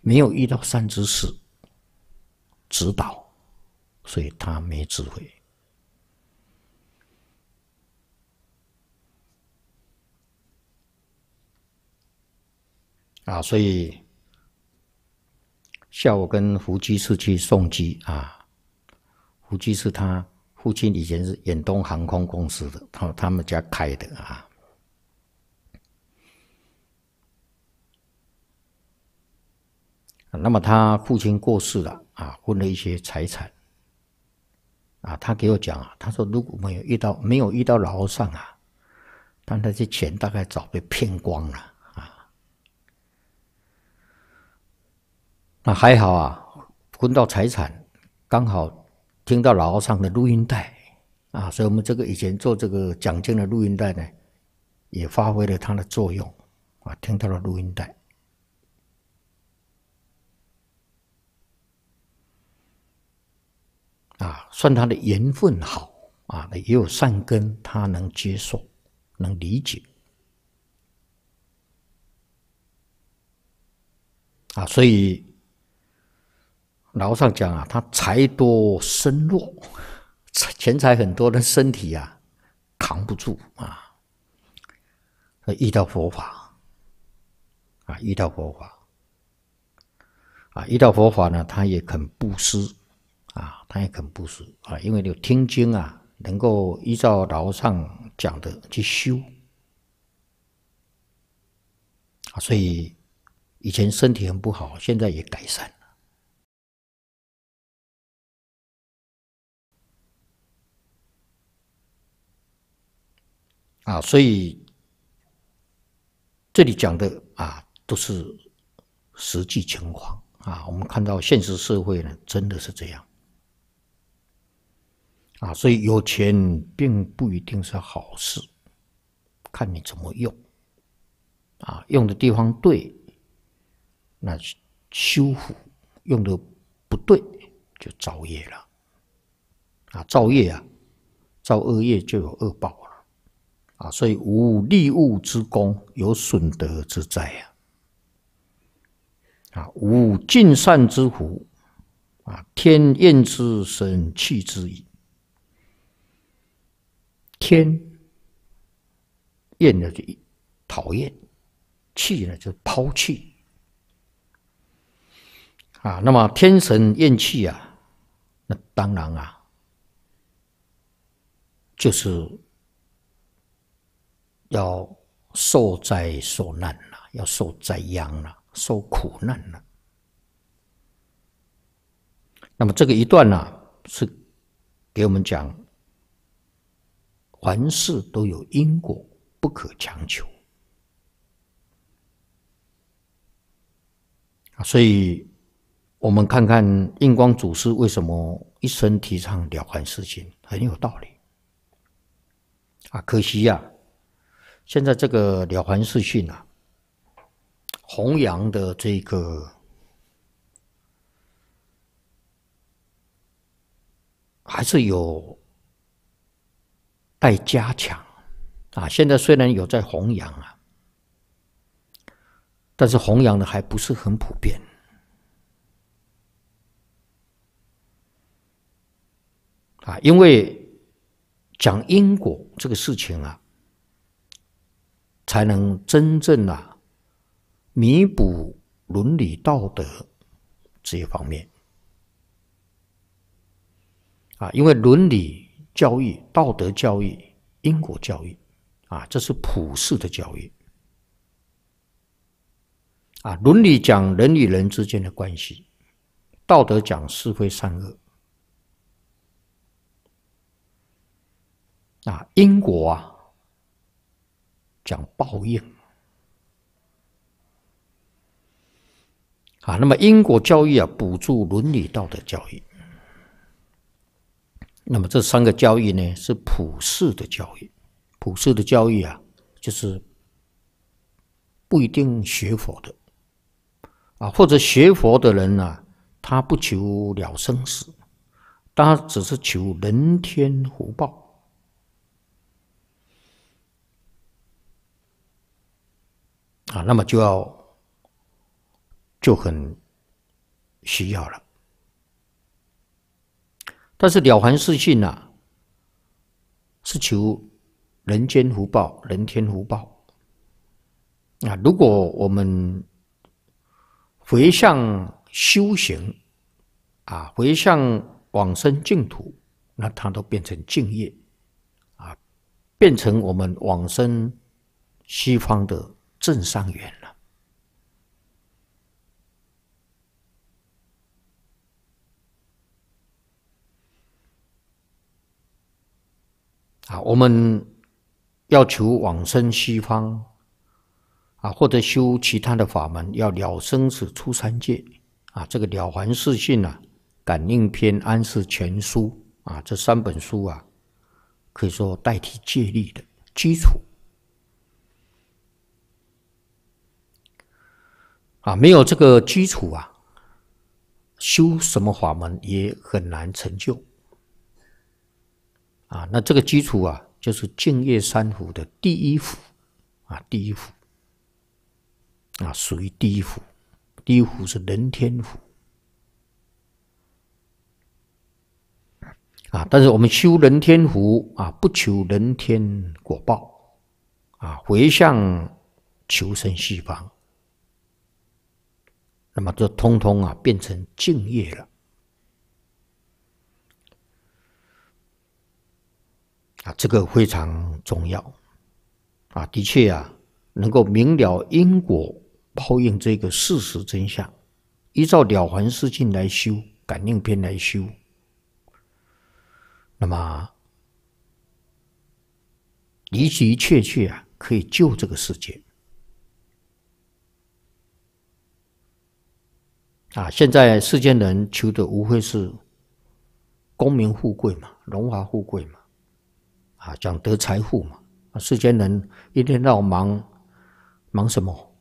没有遇到善知识指导，所以他没智慧。啊，所以下午跟胡居士去送机啊。胡居士他父亲以前是远东航空公司的，他他们家开的啊。那么他父亲过世了啊，分了一些财产啊。他给我讲啊，他说如果没有遇到没有遇到牢上啊，但那些钱大概早被骗光了。那还好啊，分到财产，刚好听到老和尚的录音带啊，所以我们这个以前做这个讲经的录音带呢，也发挥了它的作用啊，听到了录音带啊，算他的缘分好啊，也有善根，他能接受，能理解啊，所以。老上讲啊，他财多身弱，钱财很多，的身体啊扛不住啊。遇到佛法，啊遇到佛法，啊遇到佛法呢，他也肯布施，啊他也肯布施啊，因为有听经啊，能够依照老上讲的去修啊，所以以前身体很不好，现在也改善。啊，所以这里讲的啊，都是实际情况啊。我们看到现实社会呢，真的是这样啊。所以有钱并不一定是好事，看你怎么用啊。用的地方对，那修复；用的不对，就造业了啊。造业啊，造恶业就有恶报。啊，所以无利物之功，有损德之灾啊！啊，无尽善之福，啊，天厌之，神弃之矣。天厌了就讨厌，弃呢就抛弃啊。那么天神厌弃啊，那当然啊，就是。要受灾受难了，要受灾殃了，受苦难了。那么这个一段呢，是给我们讲，凡事都有因果，不可强求所以，我们看看印光祖师为什么一生提倡了凡四情，很有道理啊。可惜呀。现在这个了凡四训啊，弘扬的这个还是有待加强啊。现在虽然有在弘扬啊，但是弘扬的还不是很普遍啊，因为讲因果这个事情啊。才能真正啊，弥补伦理道德这一方面啊，因为伦理教育、道德教育、因果教育啊，这是普世的教育啊。伦理讲人与人之间的关系，道德讲是非善恶啊，因果啊。讲报应啊，那么因果交易啊，补助伦理道德交易。那么这三个交易呢，是普世的交易。普世的交易啊，就是不一定学佛的啊，或者学佛的人呢，他不求了生死，他只是求人天福报。啊，那么就要就很需要了。但是了凡四训啊，是求人间福报、人天福报。啊，如果我们回向修行，啊，回向往生净土，那它都变成敬业，啊，变成我们往生西方的。正上缘了啊！我们要求往生西方啊，或者修其他的法门，要了生死、出三界啊。这个《了凡四训》啊，《感应篇》《安世全书》啊，这三本书啊，可以说代替借力的基础。啊，没有这个基础啊，修什么法门也很难成就。啊，那这个基础啊，就是净业三福的第一福，啊，第一福，啊，属于第一福，第一福是人天福。啊，但是我们修人天福啊，不求人天果报，啊，回向求生西方。那么，这通通啊，变成敬业了。啊，这个非常重要。啊，的确啊，能够明了因果，报应这个事实真相，依照了凡四境来修，感应篇来修，那么，的的确确啊，可以救这个世界。啊，现在世间人求的无非是，功名富贵嘛，荣华富贵嘛，啊，讲得财富嘛。啊，世间人一天到晚忙，忙什么？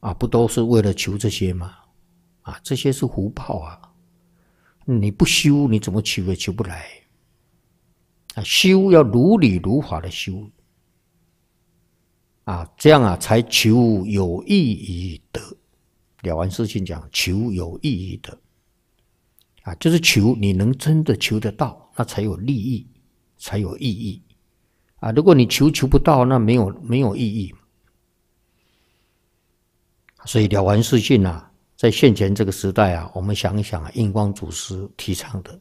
啊，不都是为了求这些吗？啊，这些是福报啊！你不修，你怎么求也求不来？啊，修要如理如法的修，啊，这样啊才求有意义得。了凡四训讲求有意义的啊，就是求你能真的求得到，那才有利益，才有意义啊。如果你求求不到，那没有没有意义。所以了完事情啊，在现前这个时代啊，我们想一想，印光祖师提倡的，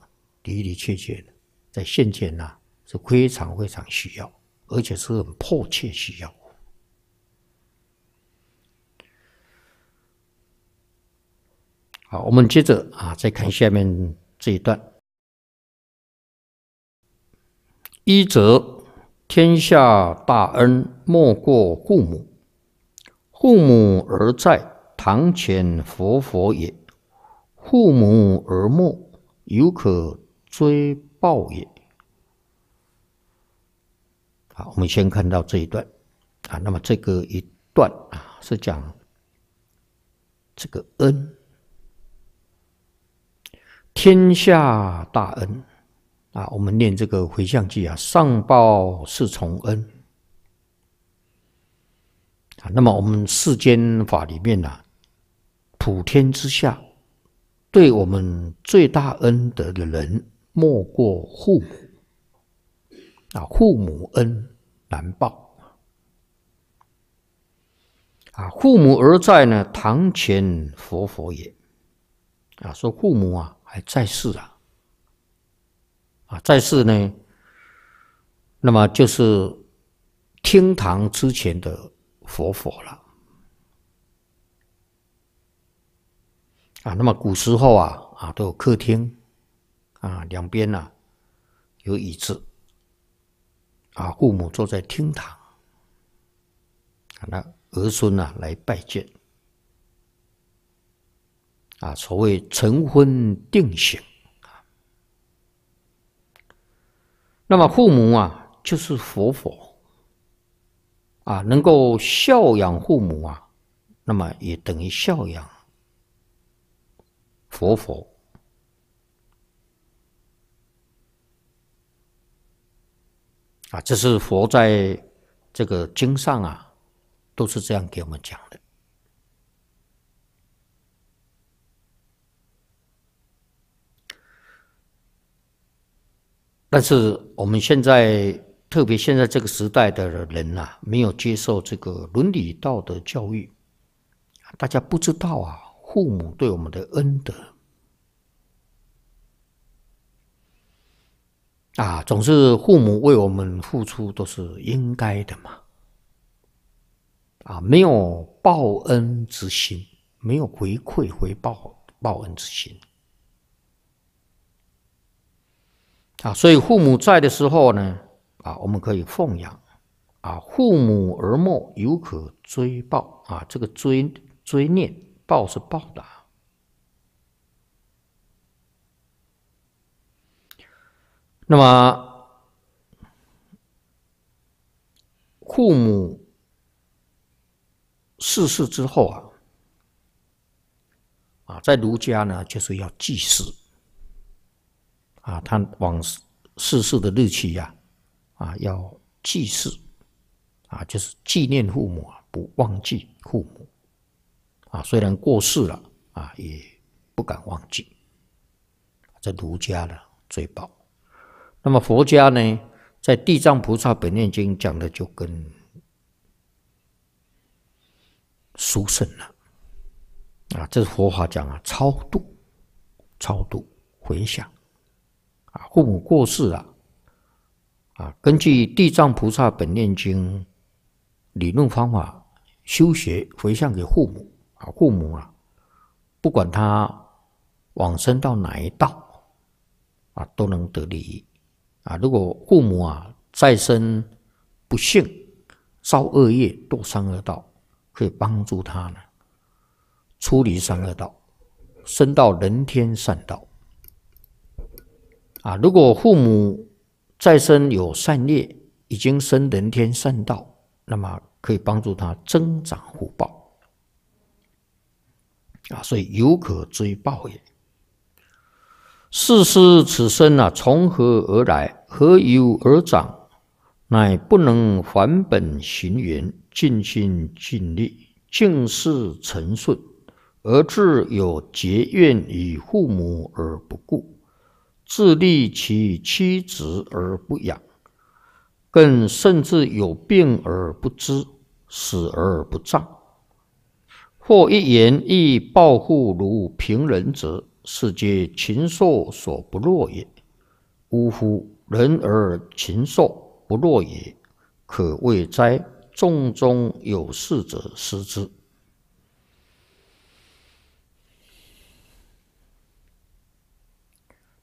的的确确的，在现前呐，是非常非常需要，而且是很迫切需要。好，我们接着啊，再看下面这一段。一则天下大恩，莫过父母。父母而在，堂前佛佛也；父母而莫，犹可追报也。好，我们先看到这一段啊。那么这个一段啊，是讲这个恩。天下大恩啊！我们念这个回向偈啊，上报是重恩啊。那么我们世间法里面呢，普天之下对我们最大恩德的人，莫过父母啊。父母恩难报啊。父母而在呢，堂前佛佛也啊。说父母啊。还在世啊，啊，在世呢。那么就是厅堂之前的佛佛了。啊，那么古时候啊，啊，都有客厅，啊，两边呢有椅子，啊，父母坐在厅堂，啊，那儿孙呢来拜见。啊，所谓晨昏定省啊，那么父母啊就是佛佛啊，能够孝养父母啊，那么也等于孝养佛佛啊，这是佛在这个经上啊，都是这样给我们讲的。但是我们现在，特别现在这个时代的人呐，没有接受这个伦理道德教育，大家不知道啊，父母对我们的恩德，啊，总是父母为我们付出都是应该的嘛，啊，没有报恩之心，没有回馈回报报恩之心。啊，所以父母在的时候呢，啊，我们可以奉养，啊，父母而莫犹可追报，啊，这个追追念报是报答。那么，父母逝世之后啊，啊，在儒家呢，就是要祭祀。啊，他往逝世的日期呀，啊，要祭祀，啊，就是纪念父母，不忘记父母，啊，虽然过世了，啊，也不敢忘记。这儒家呢最宝，那么佛家呢，在《地藏菩萨本愿经》讲的就跟殊胜了，啊，这是佛法讲啊，超度，超度，回向。父母过世了，啊，根据《地藏菩萨本愿经》理论方法修学回向给父母啊，父母啊，不管他往生到哪一道，啊，都能得利益啊。如果父母啊再生不幸造恶业堕三恶道，可以帮助他呢，出离三恶道，升到人天善道。啊，如果父母再生有善业，已经生人天善道，那么可以帮助他增长福报。啊，所以犹可追报也。世事此生啊，从何而来？何由而长？乃不能还本行源，尽心尽力，尽事成顺，而至有结怨于父母而不顾。自立其妻子而不养，更甚至有病而不知，死而不葬，或一言以暴户如平人者，是皆禽兽所不若也。呜呼，人而禽兽不若也，可谓哉！众中有事者失之。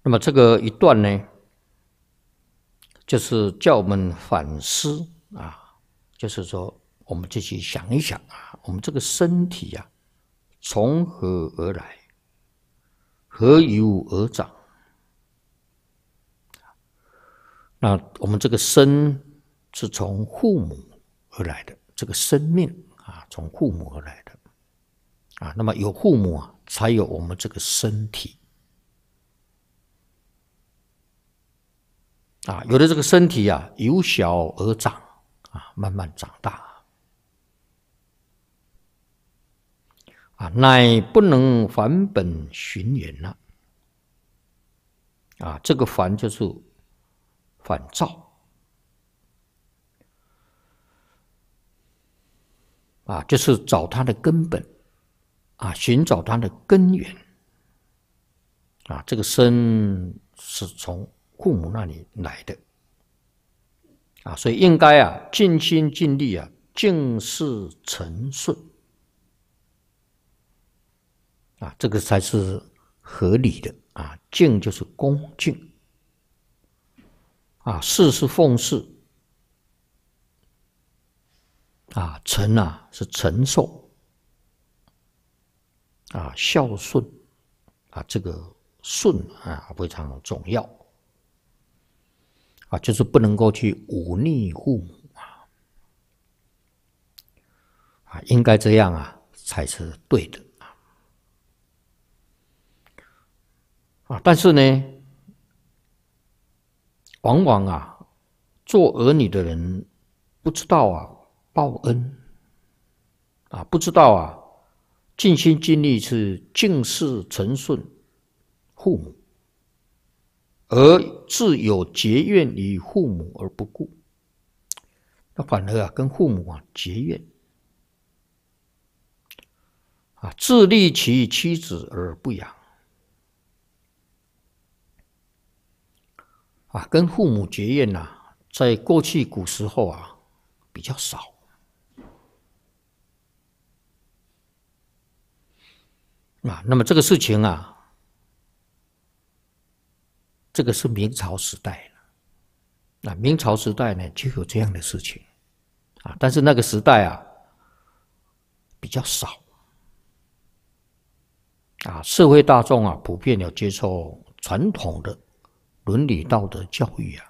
那么这个一段呢，就是叫我们反思啊，就是说，我们自己想一想啊，我们这个身体呀，从何而来？何由而长？那我们这个身是从父母而来的，这个生命啊，从父母而来的，啊，那么有父母啊，才有我们这个身体。啊，有的这个身体啊，由小而长，啊，慢慢长大，啊，乃不能返本寻源了，啊，这个“返”就是返照，啊，就是找它的根本，啊，寻找它的根源，啊，这个身是从。父母那里来的啊，所以应该啊尽心尽力啊，敬事成顺啊，这个才是合理的啊。敬就是恭敬啊，事是奉事啊，成啊是承受啊，孝顺啊，这个顺啊非常重要。啊，就是不能够去忤逆父母啊！啊，应该这样啊，才是对的啊！啊，但是呢，往往啊，做儿女的人不知道啊，报恩啊，不知道啊，尽心尽力是尽事承顺父母。而自有结怨于父母而不顾，那反而啊，跟父母啊结怨啊，自立其妻子而不养啊，跟父母结怨呐，在过去古时候啊比较少啊，那么这个事情啊。这个是明朝时代那明朝时代呢，就有这样的事情啊，但是那个时代啊，比较少啊，社会大众啊，普遍有接受传统的伦理道德教育啊，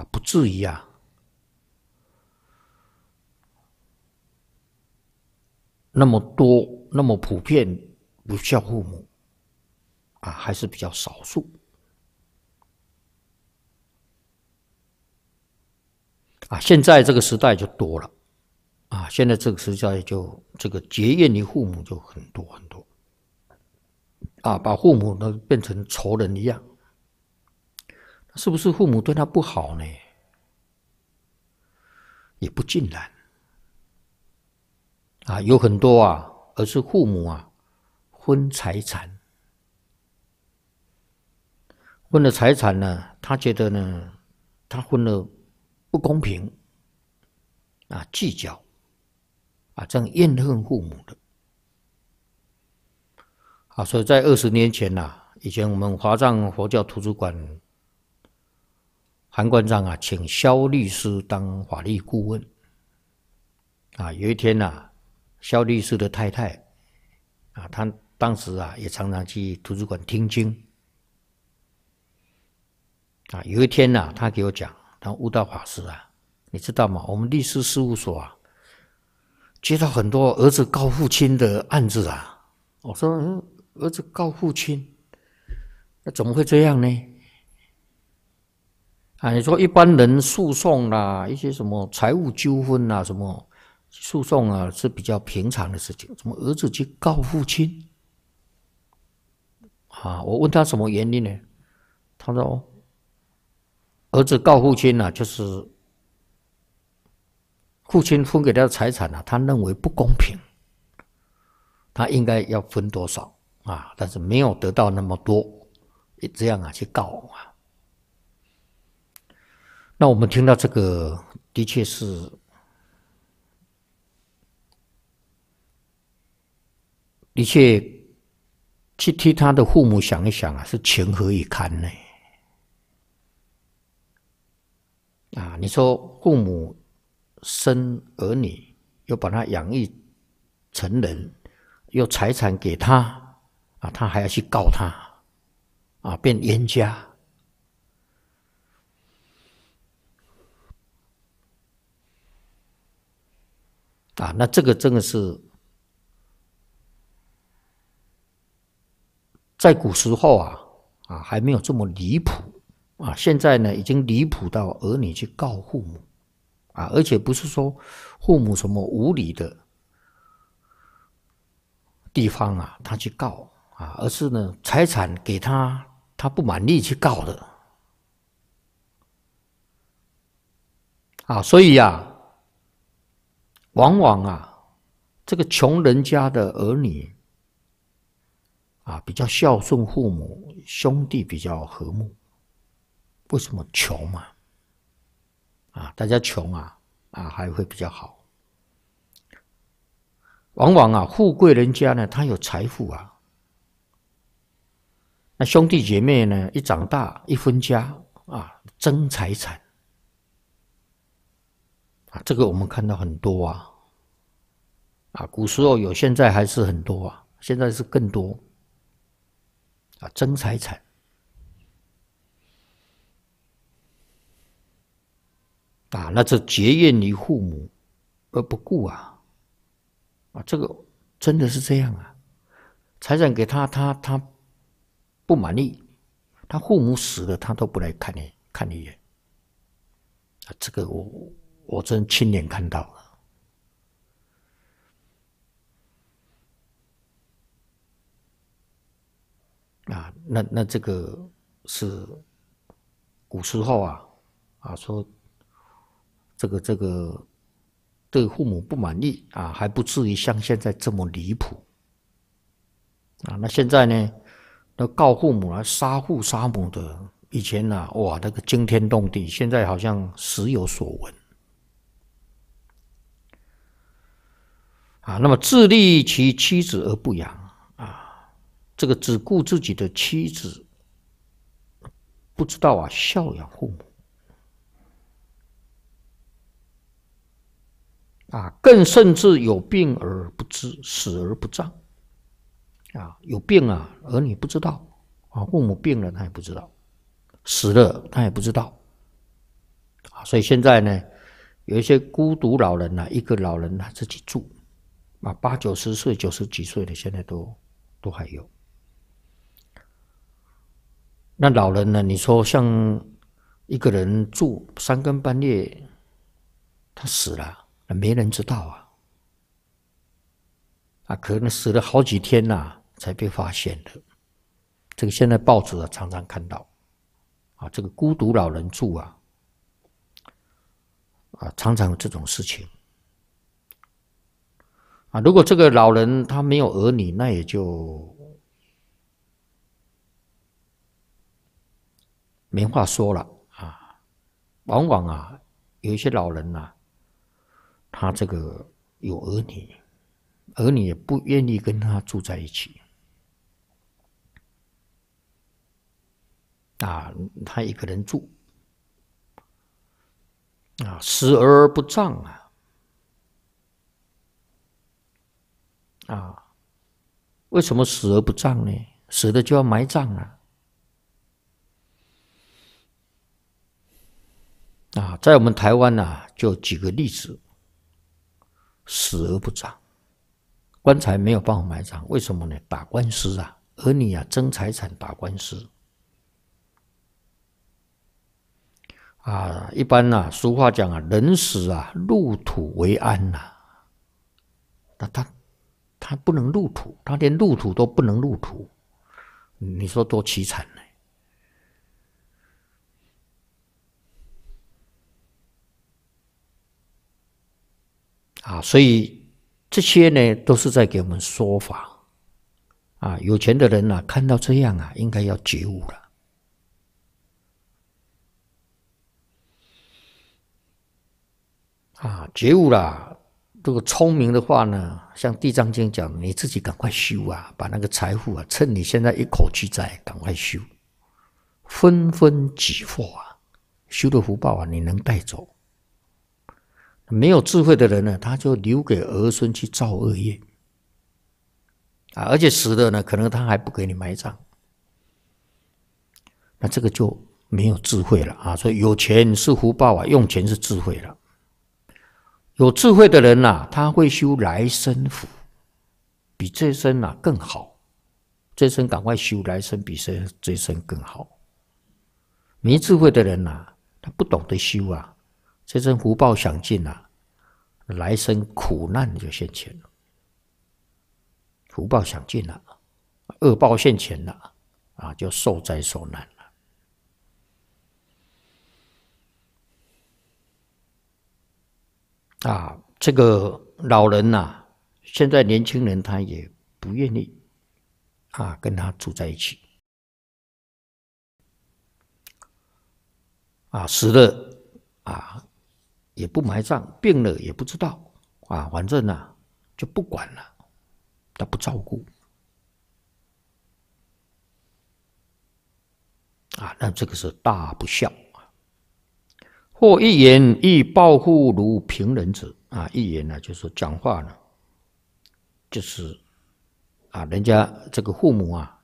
啊，不至于啊那么多那么普遍不孝父母。啊，还是比较少数。啊，现在这个时代就多了。啊，现在这个时代就这个结怨于父母就很多很多。啊，把父母呢变成仇人一样，是不是父母对他不好呢？也不尽然。啊，有很多啊，而是父母啊分财产。分了财产呢，他觉得呢，他分了不公平，啊，计较，啊，这样怨恨父母的。啊，所以在二十年前呐，以前我们华藏佛教图书馆，韩馆长啊，请肖律师当法律顾问，啊，有一天呐，肖律师的太太，啊，他当时啊也常常去图书馆听经。啊，有一天啊，他给我讲，他悟道法师啊，你知道吗？我们律师事务所啊，接到很多儿子告父亲的案子啊。我说，儿子告父亲，那怎么会这样呢？啊，你说一般人诉讼啦，一些什么财务纠纷啊，什么诉讼啊，是比较平常的事情。怎么儿子去告父亲？啊，我问他什么原因呢？他说。哦。儿子告父亲呢，就是父亲分给他的财产呢，他认为不公平，他应该要分多少啊？但是没有得到那么多，这样啊去告啊。那我们听到这个，的确是，的确去替他的父母想一想啊，是情何以堪呢？啊，你说父母生儿女，又把他养育成人，又财产给他，啊，他还要去告他，啊，变冤家。啊，那这个真的是在古时候啊，啊，还没有这么离谱。啊，现在呢，已经离谱到儿女去告父母，啊，而且不是说父母什么无理的地方啊，他去告啊，而是呢，财产给他，他不满意去告的，啊，所以呀，往往啊，这个穷人家的儿女啊，比较孝顺父母，兄弟比较和睦。为什么穷嘛？啊，大家穷啊，啊，还会比较好。往往啊，富贵人家呢，他有财富啊。那兄弟姐妹呢，一长大一分家啊，争财产。啊，这个我们看到很多啊，啊，古时候有，现在还是很多啊，现在是更多。啊，争财产。啊，那这结怨你父母而不顾啊！啊，这个真的是这样啊！财产给他，他他不满意，他父母死了，他都不来看你，看你一眼。啊，这个我我真亲眼看到了。啊，那那这个是古时候啊啊说。这个这个对父母不满意啊，还不至于像现在这么离谱啊。那现在呢，那告父母啊，杀父杀母的，以前呢，哇，那个惊天动地，现在好像时有所闻啊。那么自立其妻子而不养啊，这个只顾自己的妻子，不知道啊，孝养父母。啊，更甚至有病而不知，死而不葬。啊，有病啊，儿女不知道啊，父母病了他也不知道，死了他也不知道。啊，所以现在呢，有一些孤独老人呐，一个老人他自己住啊，八九十岁、九十几岁的现在都都还有。那老人呢？你说像一个人住，三更半夜他死了。那没人知道啊！啊，可能死了好几天呐，才被发现的。这个现在报纸啊，常常看到，啊，这个孤独老人住啊，啊，常常有这种事情。啊，如果这个老人他没有儿女，那也就没话说了啊。往往啊，有一些老人呐。他这个有儿女，儿女也不愿意跟他住在一起，啊，他一个人住，啊，死而不葬啊，啊，为什么死而不葬呢？死的就要埋葬啊，啊，在我们台湾呢，就举个例子。死而不葬，棺材没有办法埋葬，为什么呢？打官司啊，儿女啊争财产打官司。啊，一般呐，俗话讲啊，人死啊，入土为安呐。那他，他不能入土，他连入土都不能入土，你说多凄惨呢？啊，所以这些呢，都是在给我们说法。啊，有钱的人呢，看到这样啊，应该要觉悟了。啊，觉悟了，这个聪明的话呢，像《地藏经》讲，你自己赶快修啊，把那个财富啊，趁你现在一口气在，赶快修，分分几货啊，修的福报啊，你能带走。没有智慧的人呢，他就留给儿孙去造恶业啊！而且死的呢，可能他还不给你埋葬，那这个就没有智慧了啊！所以有钱是福报啊，用钱是智慧了。有智慧的人呐，他会修来生福，比这生啊更好。这生赶快修来生，比这这生更好。没智慧的人呐，他不懂得修啊。这阵福报享尽了，来生苦难就现前了。福报享尽了，恶报现前了，啊，就受灾受难了。啊，这个老人呐，现在年轻人他也不愿意，啊，跟他住在一起，啊，死了，啊。也不埋葬，病了也不知道，啊，反正呢就不管了，他不照顾，啊，那这个是大不孝啊。或一言亦报复如平人子啊，一言呢就是讲话呢，就是啊，人家这个父母啊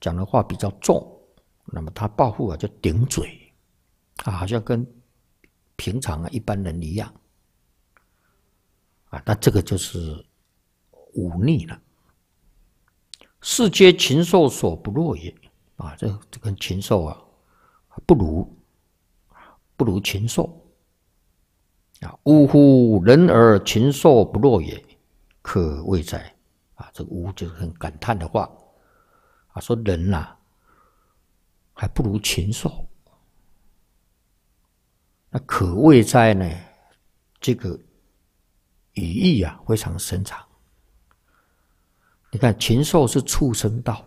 讲的话比较重，那么他报复啊就顶嘴，啊，好像跟。平常啊，一般人一样，啊，那这个就是忤逆了。世皆禽兽所不若也，啊，这这跟禽兽啊不如，不如禽兽，啊，呜呼，人而禽兽不若也，可谓哉？啊，这个“呜”就是很感叹的话，啊，说人呐还不如禽兽。那可谓在呢，这个语义啊非常深长。你看，禽兽是畜生道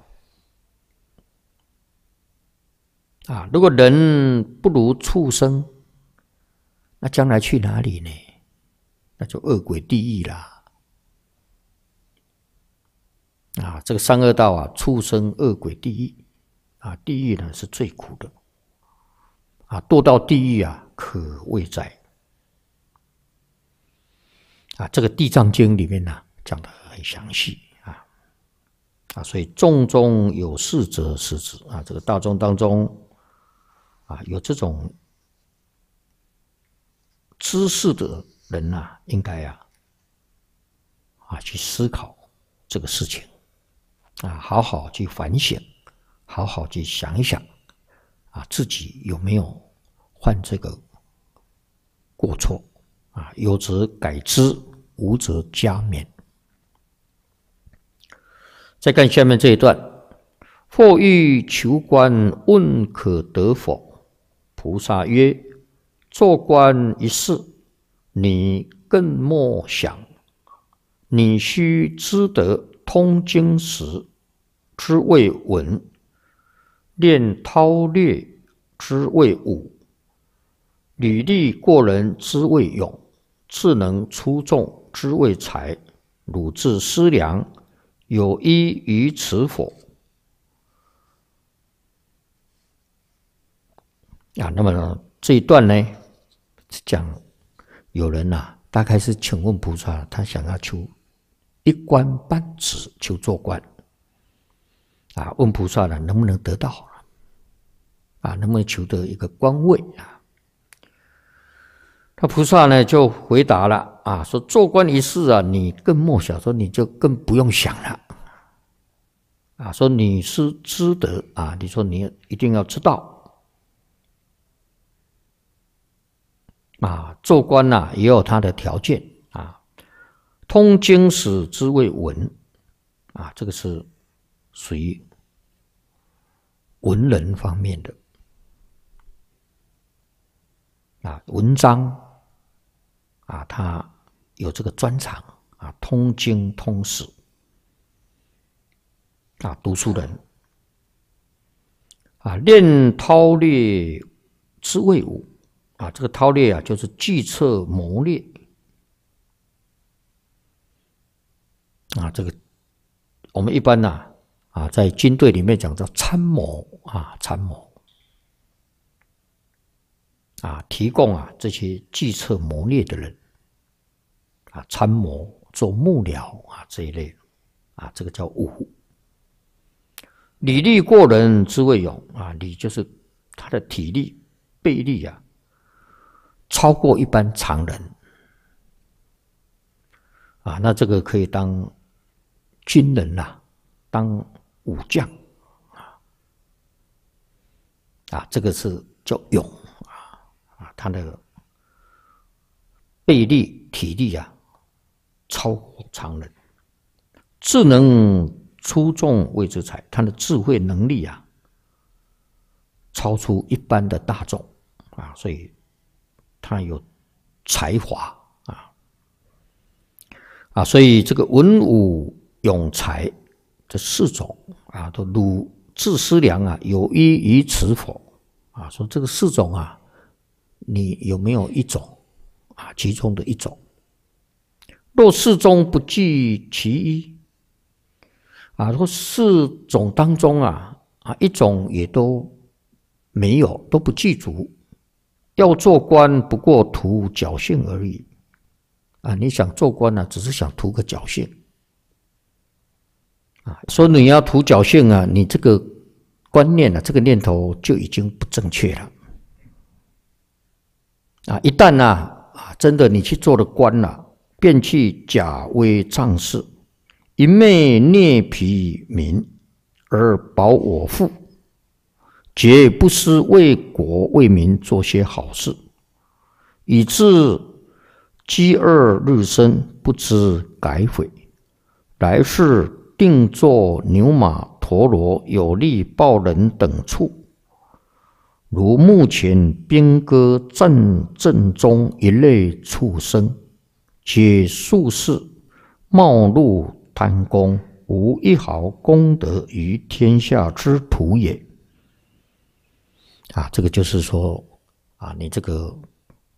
啊，如果人不如畜生，那将来去哪里呢？那就恶鬼地狱啦。啊，这个三恶道啊，畜生、恶鬼、地狱啊，地狱呢是最苦的啊，堕到地狱啊。可畏哉！啊，这个《地藏经》里面呢讲的很详细啊啊，所以众中有事者是指啊，这个大众当中啊，有这种知识的人呐，应该啊啊去思考这个事情啊，好好去反省，好好去想一想啊，自己有没有犯这个。过错，啊，有则改之，无则加勉。再看下面这一段：或欲求官，问可得否？菩萨曰：“做官一事，你更莫想。你须知得通经时，之为文，练韬略之为武。”履历过人之谓勇，智能出众之谓才。汝自思量，有一于此否？啊，那么呢这一段呢，讲有人呐，大概是请问菩萨，他想要求一官半职，求做官啊？问菩萨呢，能不能得到？啊，能不能求得一个官位啊？那菩萨呢，就回答了啊，说做官一事啊，你更莫想，说你就更不用想了，啊，说你是知德啊，你说你一定要知道，啊，做官呐也有他的条件啊，通经史之谓文，啊，这个是属于文人方面的，啊，文章。啊，他有这个专长啊，通经通史啊，读书人啊，练韬略知谓武啊，这个韬略啊，就是计策谋略啊，这个我们一般呢啊，在军队里面讲叫参谋啊，参谋啊，提供啊这些计策谋略的人。啊，参谋做幕僚啊，这一类，啊，这个叫武。体力过人之谓勇啊，你就是他的体力、倍力啊，超过一般常人。啊，那这个可以当军人呐，当武将啊，啊，这个是叫勇啊啊，他那个倍力、体力啊。超乎常人，智能出众谓之才，他的智慧能力啊，超出一般的大众啊，所以他有才华啊啊，所以这个文武勇才这四种啊，都鲁智思良啊，有益于此否啊？说这个四种啊，你有没有一种啊？其中的一种。若四中不计其一，啊，如果四种当中啊，啊，一种也都没有，都不具足，要做官不过图侥幸而已，啊，你想做官呢，只是想图个侥幸，啊，说你要图侥幸啊，你这个观念呢，这个念头就已经不正确了，啊，一旦呢，啊，真的你去做了官了。便去假威仗势，一昧劣皮民而保我富，绝不思为国为民做些好事，以致饥饿日深，不知改悔。来世定做牛马、陀螺、有力报人等处。如目前兵戈战阵中一类畜生。且术士冒禄贪功，无一毫功德于天下之土也。啊，这个就是说，啊，你这个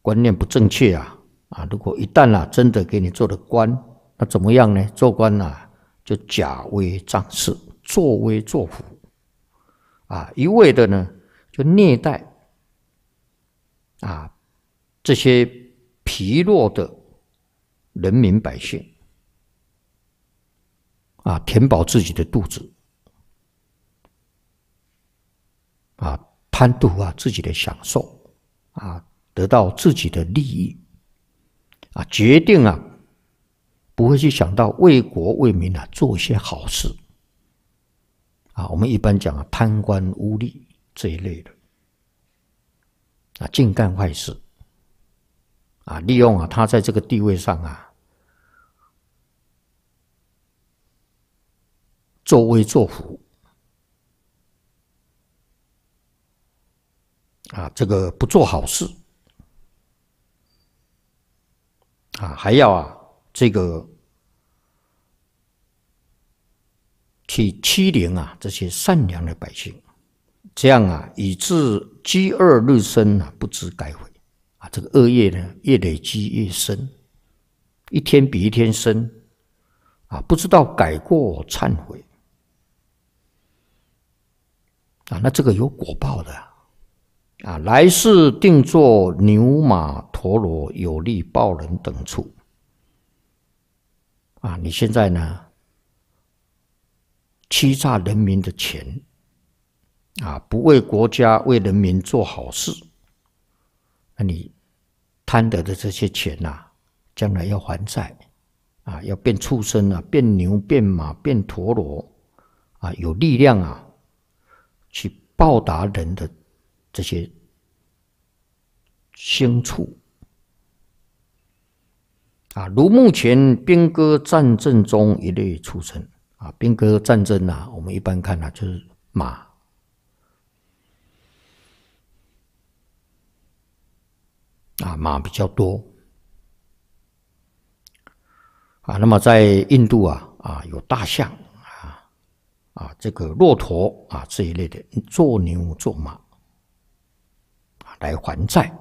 观念不正确啊！啊，如果一旦啦真的给你做了官，那怎么样呢？做官呐就假威仗势，作威作福，啊，一味的呢就虐待，啊，这些疲弱的。人民百姓啊，填饱自己的肚子啊，贪图啊自己的享受啊，得到自己的利益啊，决定啊不会去想到为国为民啊做一些好事啊。我们一般讲啊，贪官污吏这一类的啊，尽干坏事。啊！利用啊，他在这个地位上啊，作威作福啊，这个不做好事啊，还要啊，这个去欺凌啊这些善良的百姓，这样啊，以致积恶日深啊，不知该悔。啊，这个恶业呢，越累积越深，一天比一天深，啊，不知道改过忏悔，啊，那这个有果报的，啊，来世定做牛马陀螺有利报人等处，啊，你现在呢，欺诈人民的钱，啊，不为国家为人民做好事，那你。贪得的这些钱呐，将来要还债啊，要变畜生啊，变牛、变马、变陀螺啊，有力量啊，去报答人的这些牲畜啊，如目前兵戈战争中一类畜生啊，兵戈战争呐，我们一般看呐就是马。啊，马比较多啊。那么在印度啊，啊，有大象啊，啊，这个骆驼啊这一类的，做牛做马啊，来还债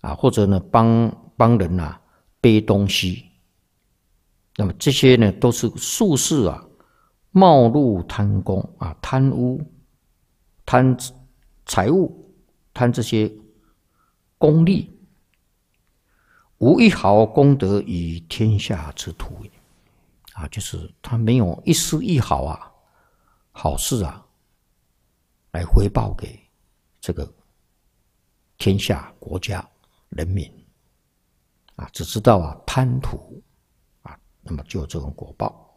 啊，或者呢帮帮人啊背东西。那么这些呢都是术士啊，冒入贪功啊，贪污贪财物贪这些功利。无一毫功德于天下之土也，啊，就是他没有一丝一毫啊好事啊，来回报给这个天下国家人民，啊，只知道啊贪图，啊，那么就有这种果报。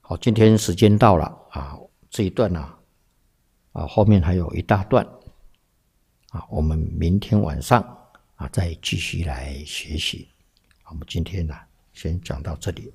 好，今天时间到了啊，这一段呢，啊，后面还有一大段，啊，我们明天晚上。啊，再继续来学习。我们今天呢，先讲到这里。